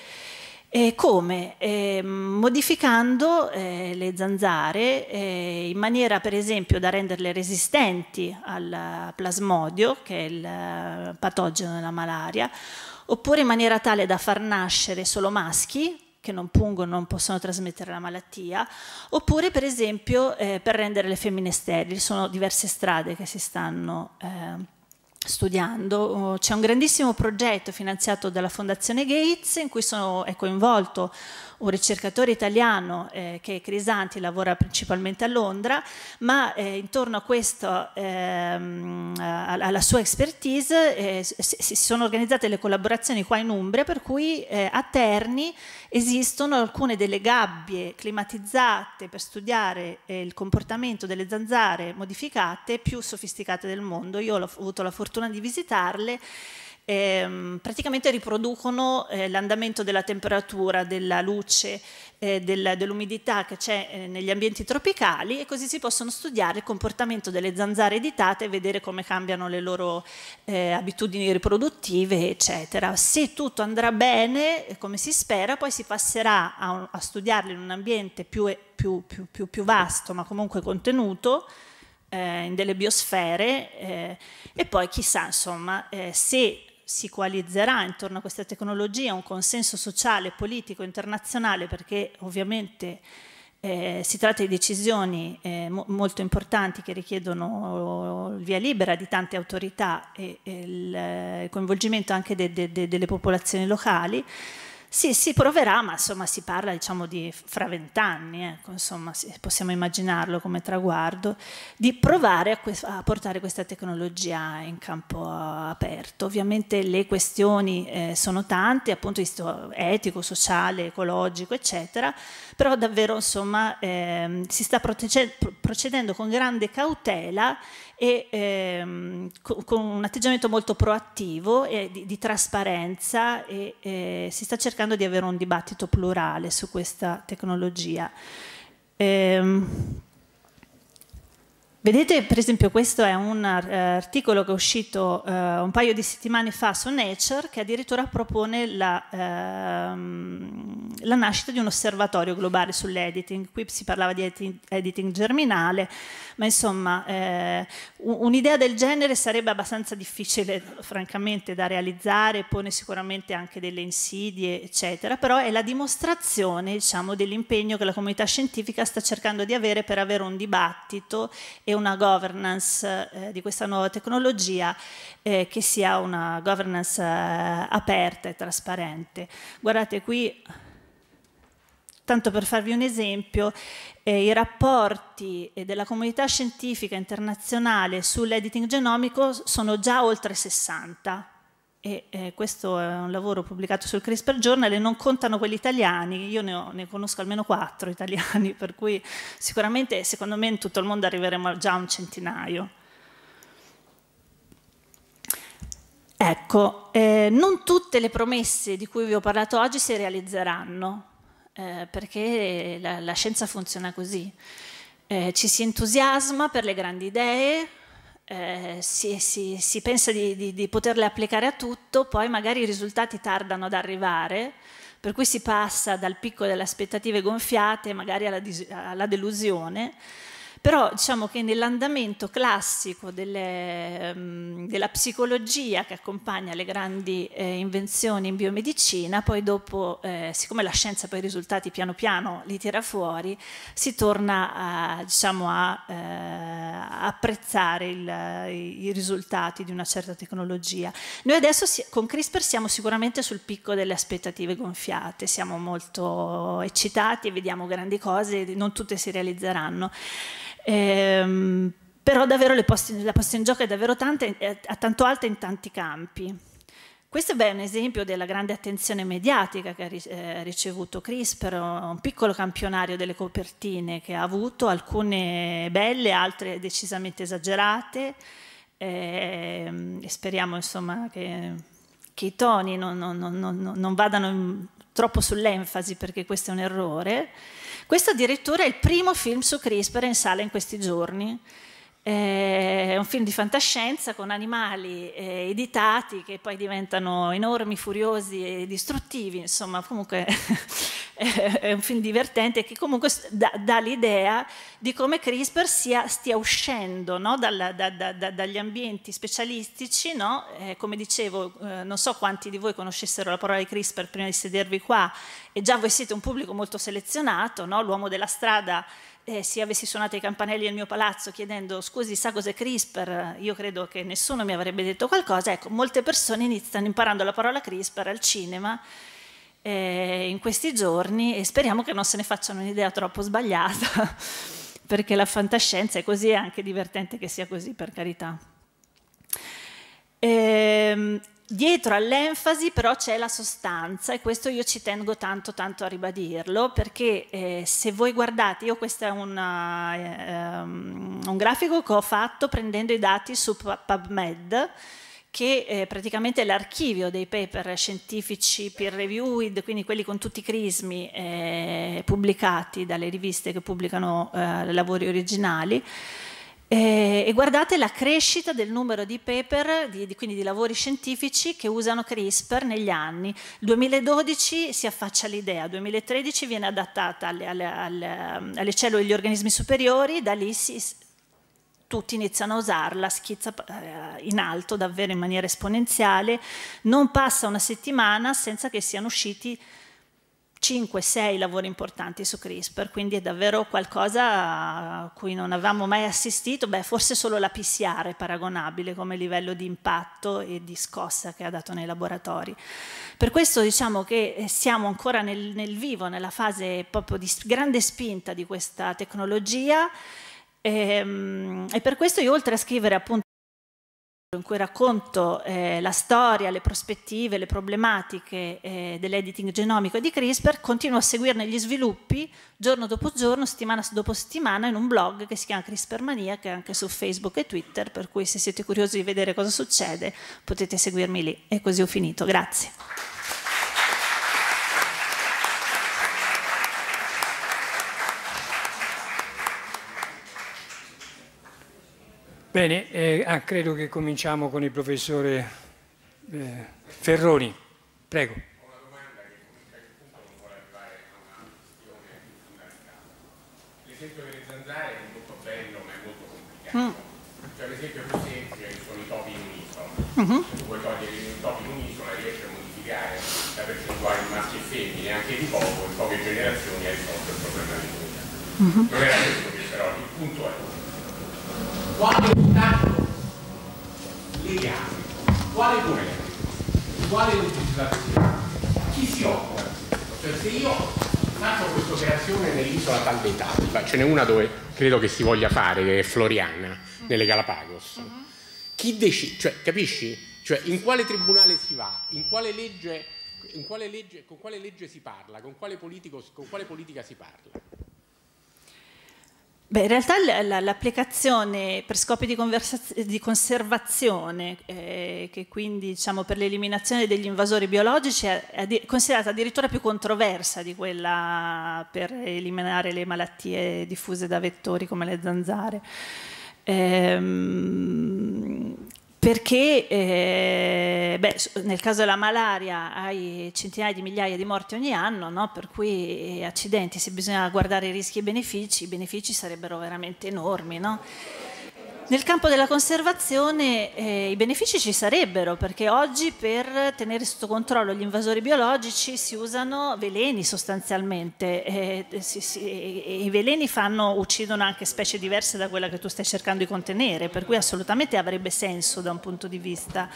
Eh, come? Eh, modificando eh, le zanzare eh, in maniera per esempio da renderle resistenti al plasmodio, che è il patogeno della malaria, oppure in maniera tale da far nascere solo maschi che non pungono, non possono trasmettere la malattia, oppure per esempio eh, per rendere le femmine sterili. Sono diverse strade che si stanno ehm, studiando. Oh, c'è un grandissimo progetto finanziato dalla Fondazione Gates in cui sono, è coinvolto un ricercatore italiano eh, che è Crisanti, lavora principalmente a Londra, ma eh, intorno a questo, ehm, alla sua expertise, eh, si sono organizzate le collaborazioni qua in Umbria, per cui eh, a Terni Esistono alcune delle gabbie climatizzate per studiare eh, il comportamento delle zanzare modificate più sofisticate del mondo. Io ho avuto la fortuna di visitarle ehm, praticamente riproducono eh, l'andamento della temperatura, della luce, eh, del, dell'umidità che c'è eh, negli ambienti tropicali e così si possono studiare il comportamento delle zanzare editate e vedere come cambiano le loro eh, abitudini riproduttive, eccetera. Se tutto andrà bene, eh, come si spera, poi si passerà a, a studiarle in un ambiente più, più, più, più vasto, ma comunque contenuto, eh, in delle biosfere eh, e poi chissà insomma eh, se si coalizzerà intorno a questa tecnologia un consenso sociale, politico, internazionale, perché ovviamente eh, si tratta di decisioni eh, mo molto importanti che richiedono il via libera di tante autorità e, e il, eh, il, coinvolgimento anche de de de delle popolazioni locali. Sì, si proverà, ma insomma si parla diciamo di fra vent'anni, ecco, insomma possiamo immaginarlo come traguardo, di provare a, a, portare questa tecnologia in campo aperto. Ovviamente le questioni eh, sono tante, appunto etico, sociale, ecologico, eccetera, però davvero insomma eh, si sta protegge procedendo con grande cautela e ehm, con un atteggiamento molto proattivo e di, di trasparenza e eh, si sta cercando di avere un dibattito plurale su questa tecnologia. Ehm, Vedete, per esempio, questo è un eh, articolo che è uscito eh, un paio di settimane fa su Nature, che addirittura propone la, ehm, la nascita di un osservatorio globale sull'editing. Qui si parlava di editing, editing germinale, ma insomma, eh, un'idea del genere sarebbe abbastanza difficile, francamente, da realizzare, pone sicuramente anche delle insidie, eccetera, però è la dimostrazione, diciamo, dell'impegno che la comunità scientifica sta cercando di avere per avere un dibattito e una governance eh, di questa nuova tecnologia eh, che sia una governance eh, aperta e trasparente. Guardate qui, tanto per farvi un esempio, eh, i rapporti eh, della comunità scientifica internazionale sull'editing genomico sono già oltre 60 e eh, questo è un lavoro pubblicato sul CRISPR Journal e non contano quelli italiani, io ne, ho, ne, conosco almeno quattro italiani, per cui sicuramente secondo me in tutto il mondo arriveremo già a un centinaio. Ecco, eh, non tutte le promesse di cui vi ho parlato oggi si realizzeranno, eh, perché la, la, scienza funziona così. Eh, ci si entusiasma per le grandi idee, eh, si, si, si, pensa di, di, di, poterle applicare a tutto, poi magari i risultati tardano ad arrivare, per cui si passa dal picco delle aspettative gonfiate magari alla, alla delusione però diciamo che nell'andamento classico delle, ehm, della psicologia che accompagna le grandi eh, invenzioni in biomedicina, poi dopo, eh, siccome la scienza poi i risultati piano piano li tira fuori, si torna a, diciamo, a eh, apprezzare il, i risultati di una certa tecnologia. Noi adesso si, con CRISPR siamo sicuramente sul picco delle aspettative gonfiate, siamo molto eccitati e vediamo grandi cose, non tutte si realizzeranno. Ehm, però davvero poste, la posta in gioco è davvero tante, è, è tanto alta in tanti campi. Questo è un esempio della grande attenzione mediatica che ha eh, ricevuto CRISPR, un piccolo campionario delle copertine che ha avuto, alcune belle, altre decisamente esagerate. Eh, speriamo insomma, che, che, i toni non, non, non, non vadano troppo sull'enfasi perché questo è un errore. Questo addirittura è il primo film su CRISPR in sala in questi giorni. È un film di fantascienza con animali eh, editati che poi diventano enormi, furiosi e distruttivi, insomma comunque è un film divertente che comunque dà, dà l'idea di come CRISPR sia, stia uscendo no? Dalla, da, da, da, dagli ambienti specialistici, no? eh, come dicevo, eh, non so quanti di voi conoscessero la parola di CRISPR prima di sedervi qua, e già voi siete un pubblico molto selezionato, no? l'uomo della strada eh, se avessi suonato i campanelli al mio palazzo chiedendo scusi sa cos'è CRISPR, io credo che nessuno mi avrebbe detto qualcosa, ecco, molte persone iniziano imparando la parola CRISPR al cinema eh, in questi giorni e speriamo che non se ne facciano un'idea troppo sbagliata, perché la fantascienza è così, è anche divertente che sia così, per carità. Ehm, dietro all'enfasi però c'è la sostanza e questo io ci tengo tanto tanto a ribadirlo perché eh, se voi guardate, io questo è una, eh, um, un grafico che ho fatto prendendo i dati su PubMed che eh, praticamente è l'archivio dei paper scientifici peer reviewed, quindi quelli con tutti i crismi eh, pubblicati dalle riviste che pubblicano eh, lavori originali. Eh, e guardate la crescita del numero di paper, di, di, quindi di lavori scientifici che usano CRISPR negli anni. 2012 si affaccia l'idea, 2013 viene adattata alle, alle, alle, alle cellule degli organismi superiori, da lì si, tutti iniziano a usarla, schizza eh, in alto davvero in maniera esponenziale, non passa una settimana senza che siano usciti 5-6 lavori importanti su CRISPR, quindi è davvero qualcosa a cui non avevamo mai assistito, beh forse solo la PCR è paragonabile come livello di impatto e di scossa che ha dato nei laboratori. Per questo diciamo che eh, siamo ancora nel, nel vivo, nella fase proprio di grande spinta di questa tecnologia, e, ehm, e per questo io oltre a scrivere appunto in cui racconto eh, la storia, le prospettive, le problematiche eh, dell'editing genomico e di CRISPR, continuo a seguirne gli sviluppi giorno dopo giorno, settimana dopo settimana in un blog che si chiama CRISPR Mania, che è anche su Facebook e Twitter, per cui se siete curiosi di vedere cosa succede potete seguirmi lì. E così ho finito, grazie. Bene, eh, ah, credo che cominciamo con il professore eh, Ferroni. Prego. L'esempio delle zanzare è molto bello ma è molto complicato. Mm. Cioè l'esempio più semplice sono i topi in unisono. Mm-hmm. Se tu vuoi togliere i topi in unisono e riesci a modificare la cioè, percentuale di maschi e femmine anche di poco, in poche generazioni hai risolto il problema di unità. Mm-hmm. Non era questo che però il punto è quale quale governo, quale legislazione, chi si occupa. Cioè se io faccio questa operazione nell'isola Talbetaliba, ce n'è una dove credo che si voglia fare, che è Floriana, nelle Galapagos. Chi decide, cioè, capisci? Cioè, in quale tribunale si va, in quale legge, in quale legge, con quale legge si parla, con quale, politico, con quale politica si parla. Beh, in realtà l'applicazione per scopi di, di conservazione, eh, che quindi diciamo, per l'eliminazione degli invasori biologici, è, è, considerata addirittura più controversa di quella per eliminare le malattie diffuse da vettori come le zanzare. Ehm, perché eh, beh, nel caso della malaria hai centinaia di migliaia di morti ogni anno, no? per cui eh, accidenti, se bisogna guardare i rischi e i benefici, i benefici sarebbero veramente enormi. No? Nel campo della conservazione eh, i benefici ci sarebbero perché oggi per tenere sotto controllo gli invasori biologici si usano veleni sostanzialmente e, eh, eh, si, si, e i veleni fanno, uccidono anche specie diverse da quella che tu stai cercando di contenere per cui assolutamente avrebbe senso da un punto di vista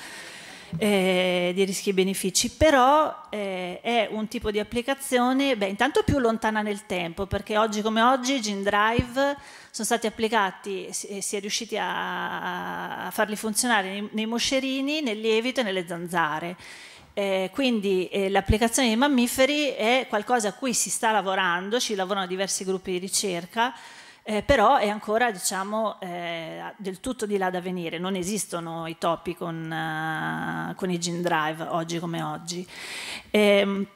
eh, di rischi e benefici, però eh, è un tipo di applicazione, beh, intanto più lontana nel tempo, perché oggi come oggi Gindrive sono stati applicati e si è riusciti a, a farli funzionare nei, nei moscerini, nel lievito e nelle zanzare. Eh, quindi eh, l'applicazione dei mammiferi è qualcosa a cui si sta lavorando, ci lavorano diversi gruppi di ricerca, eh, però è ancora diciamo, eh, del tutto di là da venire, non esistono i topi con, uh, con i gin drive oggi come oggi. Eh,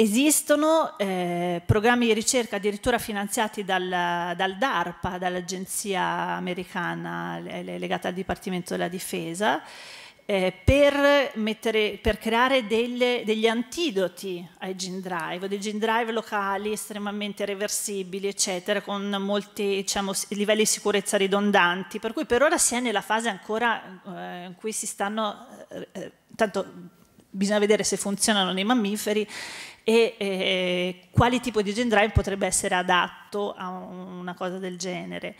Esistono eh, programmi di ricerca addirittura finanziati dal, dal DARPA, dall'agenzia americana legata al Dipartimento della Difesa, eh, per, mettere, per, creare delle, degli antidoti ai gene drive, dei gene drive locali estremamente reversibili, eccetera, con molti diciamo, livelli di sicurezza ridondanti, per cui per ora si è nella fase ancora eh, in cui si stanno, eh, eh tanto bisogna vedere se funzionano nei mammiferi e eh, quale tipo di gene drive potrebbe essere adatto a una cosa del genere.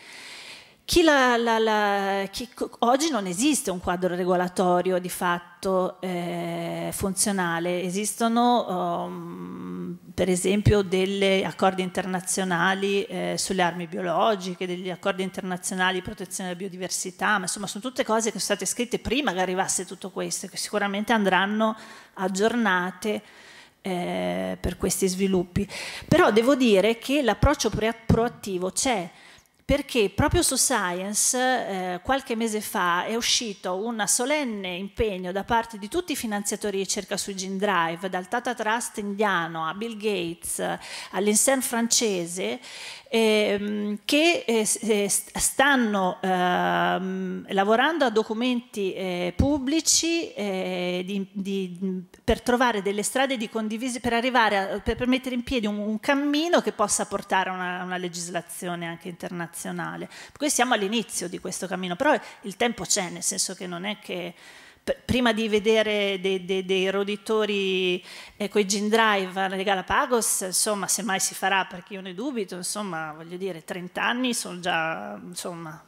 Chi la, la, la, chi, oggi non esiste un quadro regolatorio di fatto eh, funzionale, esistono um, per esempio degli accordi internazionali eh, sulle armi biologiche, degli accordi internazionali di protezione della biodiversità, ma insomma sono tutte cose che sono state scritte prima che arrivasse tutto questo, e che sicuramente andranno aggiornate eh, per questi sviluppi. Però devo dire che l'approccio proattivo c'è perché proprio su Science eh, qualche mese fa è uscito un solenne impegno da parte di tutti i finanziatori di ricerca sui gene drive, dal Tata Trust indiano a Bill Gates all'Insen francese, ehm, che eh, eh stanno ehm, lavorando a documenti eh, pubblici eh, di, di, per trovare delle strade di condivisione, per, arrivare a, per, per mettere in piedi un, un, cammino che possa portare a una, una legislazione anche internazionale. Per siamo all'inizio di questo cammino, però il tempo c'è, nel senso che non è che prima di vedere dei, dei, dei roditori eh, con i gin drive alle Galapagos, insomma, semmai si farà perché io ne dubito, insomma, voglio dire, 30 anni sono già, insomma,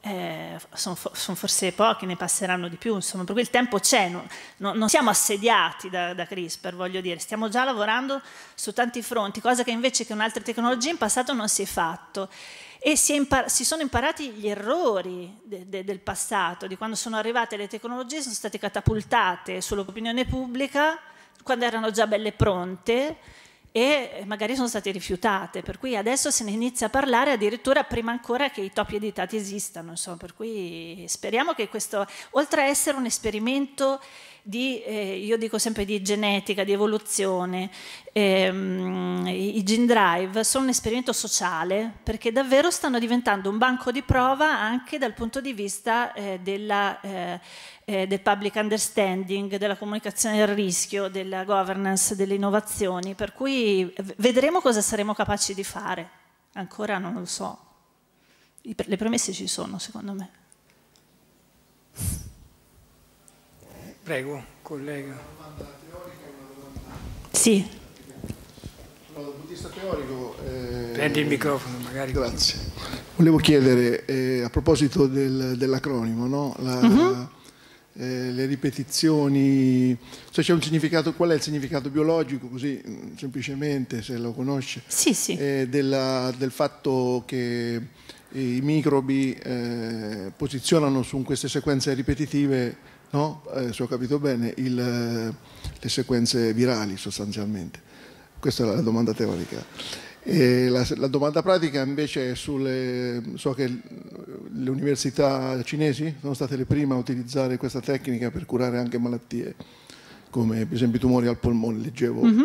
eh, sono, fo sono, forse pochi, ne passeranno di più, insomma, per cui il tempo c'è, non, non, non, siamo assediati da, da, CRISPR, voglio dire, stiamo già lavorando su tanti fronti, cosa che invece con altre tecnologie in passato non si è fatto e si, impar- si, sono imparati gli errori de- de- del passato, di quando sono arrivate le tecnologie, sono state catapultate sull'opinione pubblica quando erano già belle pronte e magari sono state rifiutate, per cui adesso se ne inizia a parlare addirittura prima ancora che i topi editati esistano, insomma, per cui speriamo che questo, oltre a essere un esperimento di, eh, io dico sempre di genetica, di evoluzione, ehm, i gene drive sono un esperimento sociale perché davvero stanno diventando un banco di prova anche dal punto di vista eh, della, eh, eh del public understanding, della comunicazione del rischio, della governance, delle innovazioni, per cui vedremo cosa saremo capaci di fare, ancora non lo so, le premesse ci sono secondo me. Prego, collega. Una teorica, una sì. Dal punto teorico... Eh... Prendi il microfono magari. Grazie. Volevo chiedere, eh, a proposito del, dell'acronimo, no? La, uh mhm. -huh. Eh, le ripetizioni, cioè c'è un significato, qual è il significato biologico, così mm, semplicemente se lo conosce, sì, sì. Eh, della, del fatto che i microbi eh, posizionano su queste sequenze ripetitive no? eh, se ho capito bene, il, eh, le sequenze virali sostanzialmente. Questa è la domanda teorica. La, la, domanda pratica invece è sulle... so che le università cinesi sono state le prime a utilizzare questa tecnica per curare anche malattie, come per esempio i tumori al polmone, leggevo. Mm -hmm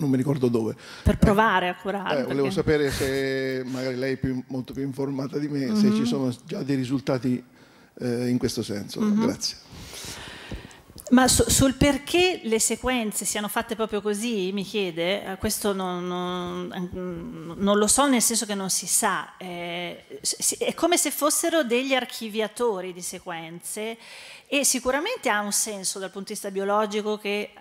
non mi ricordo dove. Per provare a curare. Eh, perché... Volevo sapere se magari lei è più, molto più informata di me, mm -hmm. se mhm. ci sono già dei risultati eh, in questo senso. Mm -hmm. Grazie. Ma su, sul perché le sequenze siano fatte proprio così, mi chiede, eh, questo non, non, mm, non lo so nel senso che non si sa, eh, è come se fossero degli archiviatori di sequenze e sicuramente ha un senso dal punto di vista biologico che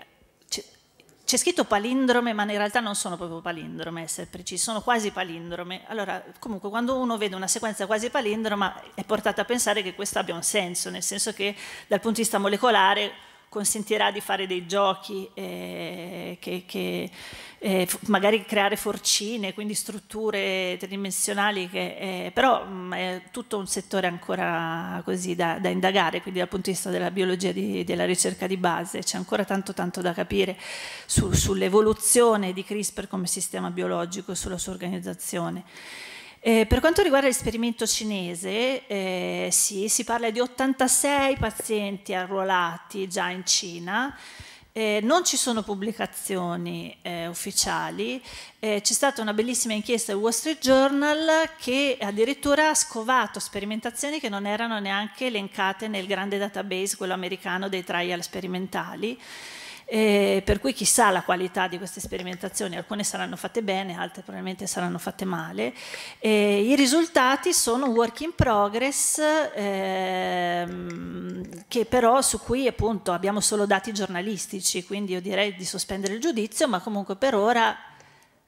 c'è scritto palindrome, ma in realtà non sono proprio palindrome, essere precisi, sono quasi palindrome. Allora, comunque, quando uno vede una sequenza quasi palindroma, è portato a pensare che questo abbia un senso, nel senso che dal punto di vista molecolare consentirà di fare dei giochi, eh, che, che eh, magari creare forcine, quindi strutture tridimensionali, che, eh, però mh, mm, è tutto un settore ancora così da, da, indagare, quindi dal punto di vista della biologia di, della ricerca di base c'è ancora tanto tanto da capire su, sull'evoluzione di CRISPR come sistema biologico e sulla sua organizzazione. Eh, per quanto riguarda l'esperimento cinese, eh, sì, si parla di 86 pazienti arruolati già in Cina. Eh, non ci sono pubblicazioni eh, ufficiali, eh, c'è stata una bellissima inchiesta del Wall Street Journal che addirittura ha scovato sperimentazioni che non erano neanche elencate nel grande database, quello americano dei trial sperimentali. Eh, per cui chissà la qualità di queste sperimentazioni, alcune saranno fatte bene, altre probabilmente saranno fatte male. Eh, I risultati sono work in progress, ehm, che però su cui appunto abbiamo solo dati giornalistici, quindi io direi di sospendere il giudizio, ma comunque per ora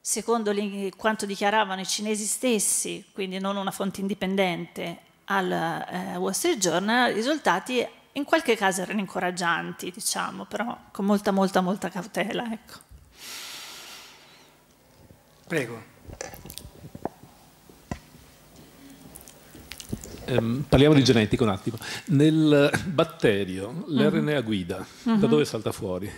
secondo quanto dichiaravano i cinesi stessi, quindi non una fonte indipendente, al eh, Wall Street Journal, i risultati in qualche caso erano incoraggianti, diciamo, però con molta, molta, molta cautela. Ecco. Prego. Ehm, parliamo di genetica un attimo. Nel batterio, l'RNA guida, mm -hmm. da mhm. dove salta fuori?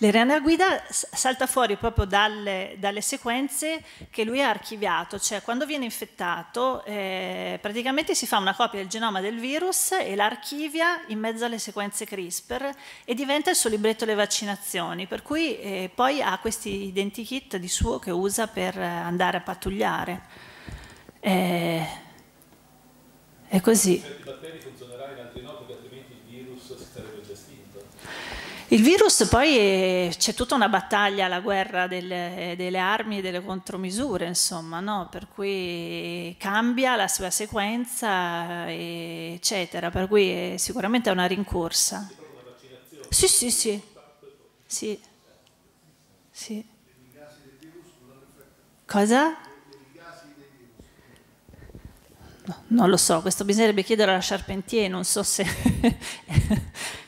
L'Irena Guida salta fuori proprio dalle, dalle, sequenze che lui ha archiviato, cioè quando viene infettato eh, praticamente si fa una copia del genoma del virus e l'archivia in mezzo alle sequenze CRISPR e diventa il suo libretto delle vaccinazioni, per cui eh, poi ha questi identikit di suo che usa per andare a pattugliare. Eh, è così. Cioè, i batteri funzioneranno in altri Il virus poi c'è tutta una battaglia, la guerra delle, delle armi e delle contromisure, insomma, no? per cui cambia la sua sequenza, eccetera, per cui è sicuramente è una rincorsa. Sì, sì, sì. sì. sì. Cosa? No, non lo so, questo bisognerebbe chiedere alla Charpentier, non so se...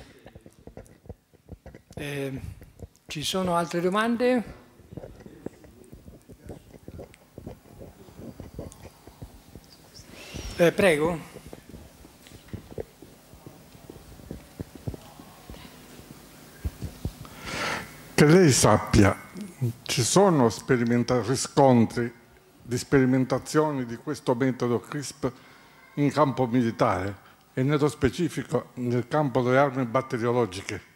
Eh, ci sono altre domande? Eh, prego. Che lei sappia, ci sono riscontri di sperimentazioni di questo metodo CRISP in campo militare e nello specifico nel campo delle armi batteriologiche.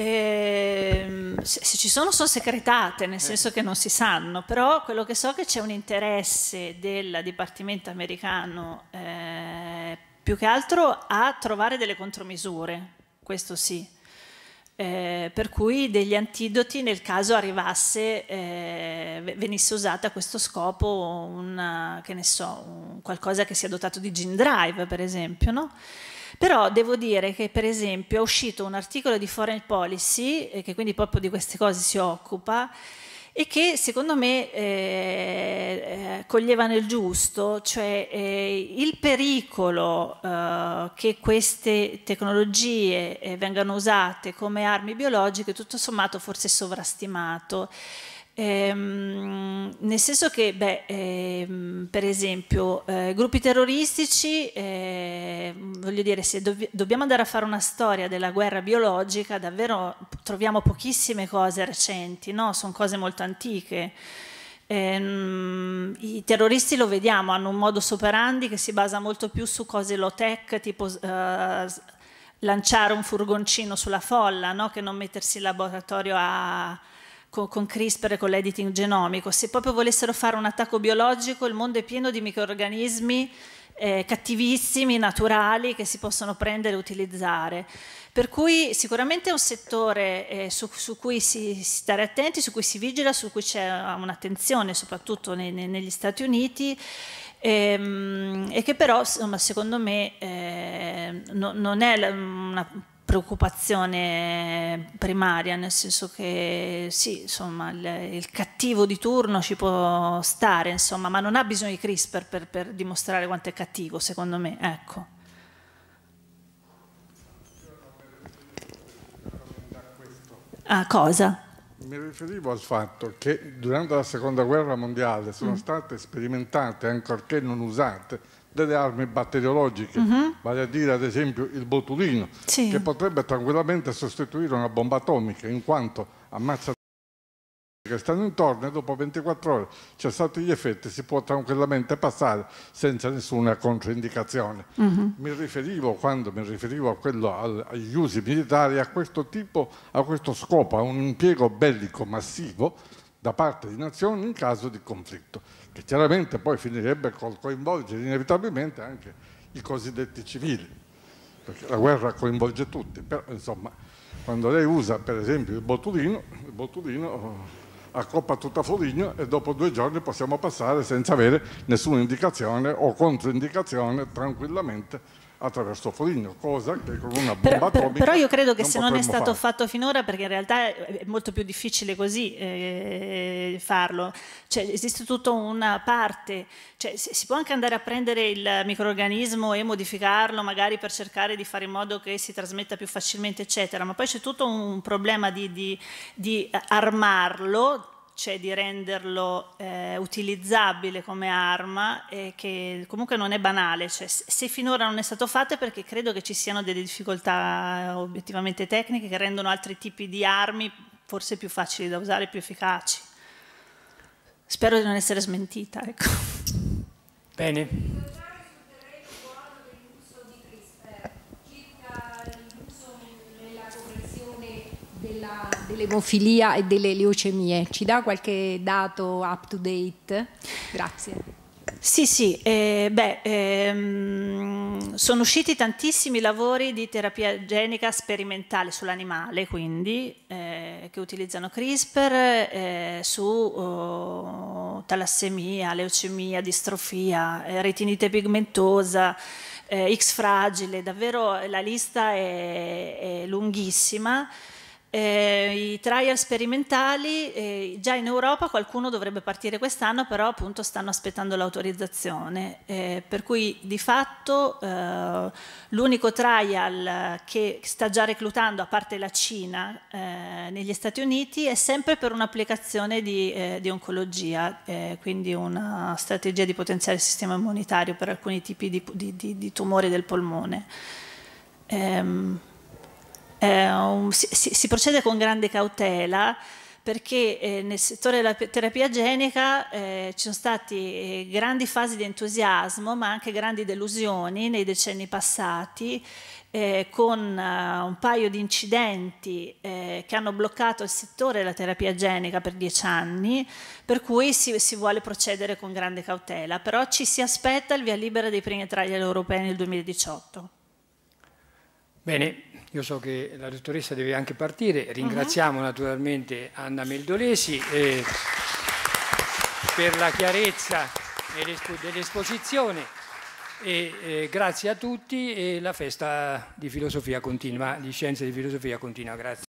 Ehm, se, se, ci sono sono segretate, nel eh. senso che non si sanno, però quello che so è che c'è un interesse del Dipartimento americano eh, più che altro a trovare delle contromisure, questo sì, eh, per cui degli antidoti nel caso arrivasse, eh, venisse usata a questo scopo una, che so, un, qualcosa che sia dotato di gin drive per esempio, no? Però devo dire che per esempio è uscito un articolo di Foreign Policy, eh, che quindi proprio di queste cose si occupa, e che secondo me eh, eh coglievano il giusto, cioè eh, il pericolo eh, che queste tecnologie eh, vengano usate come armi biologiche, tutto sommato forse sovrastimato. Ehm, nel senso che, beh, ehm, per esempio, eh, gruppi terroristici, eh, voglio dire, se dov dobbiamo andare a fare una storia della guerra biologica, davvero troviamo pochissime cose recenti, no? sono cose molto antiche. Ehm, I terroristi lo vediamo, hanno un modo superandi che si basa molto più su cose low tech, tipo... Eh, lanciare un furgoncino sulla folla, no? che non mettersi in laboratorio a, con, con CRISPR e con l'editing genomico, se proprio volessero fare un attacco biologico, il mondo è pieno di microorganismi eh, cattivissimi, naturali, che si possono prendere e utilizzare. Per cui sicuramente è un settore eh, su, su, cui si stare attenti, su cui si vigila, su cui c'è un'attenzione, soprattutto nei, nei, negli Stati Uniti, ehm, e che però, insomma, secondo me, eh, no, non è una preoccupazione primaria, nel senso che sì, insomma, il, il, cattivo di turno ci può stare, insomma, ma non ha bisogno di CRISPR per, per dimostrare quanto è cattivo, secondo me. Ecco. A ah, cosa? Mi riferivo al fatto che durante la seconda guerra mondiale sono mm. state sperimentate, ancorché non usate, delle armi batteriologiche, uh-huh. vale a dire ad esempio il botulino, sì. che potrebbe tranquillamente sostituire una bomba atomica in quanto ammazza che stanno intorno e dopo 24 ore cessati gli effetti si può tranquillamente passare senza nessuna controindicazione. Uh-huh. Mi riferivo, quando mi riferivo a quello, agli usi militari, a questo tipo, a questo scopo, a un impiego bellico massivo da parte di nazioni in caso di conflitto che chiaramente poi finirebbe col coinvolgere inevitabilmente anche i cosiddetti civili, perché la guerra coinvolge tutti, però insomma quando lei usa per esempio il botulino, il botulino eh, accoppa tutta Foligno e dopo due giorni possiamo passare senza avere nessuna indicazione o controindicazione tranquillamente attraverso Foligno, cosa che con una bomba però, però io credo che non se non è stato fare. fatto finora, perché in realtà è molto più difficile così eh, farlo, cioè, esiste tutta una parte, cioè, si può anche andare a prendere il microorganismo e modificarlo magari per cercare di fare in modo che si trasmetta più facilmente, eccetera, ma poi c'è tutto un problema di, di, di armarlo cioè di renderlo eh, utilizzabile come arma, eh, che comunque non è banale, cioè, se finora non è stato fatto è perché credo che ci siano delle difficoltà eh, obiettivamente tecniche che rendono altri tipi di armi forse più facili da usare, più efficaci. Spero di non essere smentita. Ecco. Bene. dell'emofilia e delle leucemie. Ci dà qualche dato up to date? Grazie. Sì, sì, eh, beh, ehm, sono usciti tantissimi lavori di terapia genica sperimentale sull'animale, quindi, eh, che utilizzano CRISPR eh, su oh, talassemia, leucemia, distrofia, eh, retinite pigmentosa, eh, X fragile, davvero la lista è, è lunghissima. Eh, I trial sperimentali eh, già in Europa qualcuno dovrebbe partire quest'anno, però appunto stanno aspettando l'autorizzazione, eh, per cui di fatto eh, l'unico trial che sta già reclutando, a parte la Cina, eh, negli Stati Uniti è sempre per un'applicazione di, eh, di, oncologia, quindi una strategia di potenziare il sistema immunitario per alcuni tipi di, di, di tumori del polmone. Ehm, eh, un, si, si, procede con grande cautela perché eh, nel settore della terapia genica eh, ci sono stati eh, grandi fasi di entusiasmo ma anche grandi delusioni nei decenni passati eh, con uh, un paio di incidenti che hanno bloccato il settore della terapia genica per dieci anni per cui si, si vuole procedere con grande cautela però ci si aspetta il via libera dei primi trial europei nel 2018 Bene, io so che la dottoressa deve anche partire, mhm. ringraziamo uh -huh. naturalmente Anna Meldolesi eh, per la chiarezza dell'esposizione e eh, grazie a tutti e la festa di filosofia continua, di scienze di filosofia continua, grazie.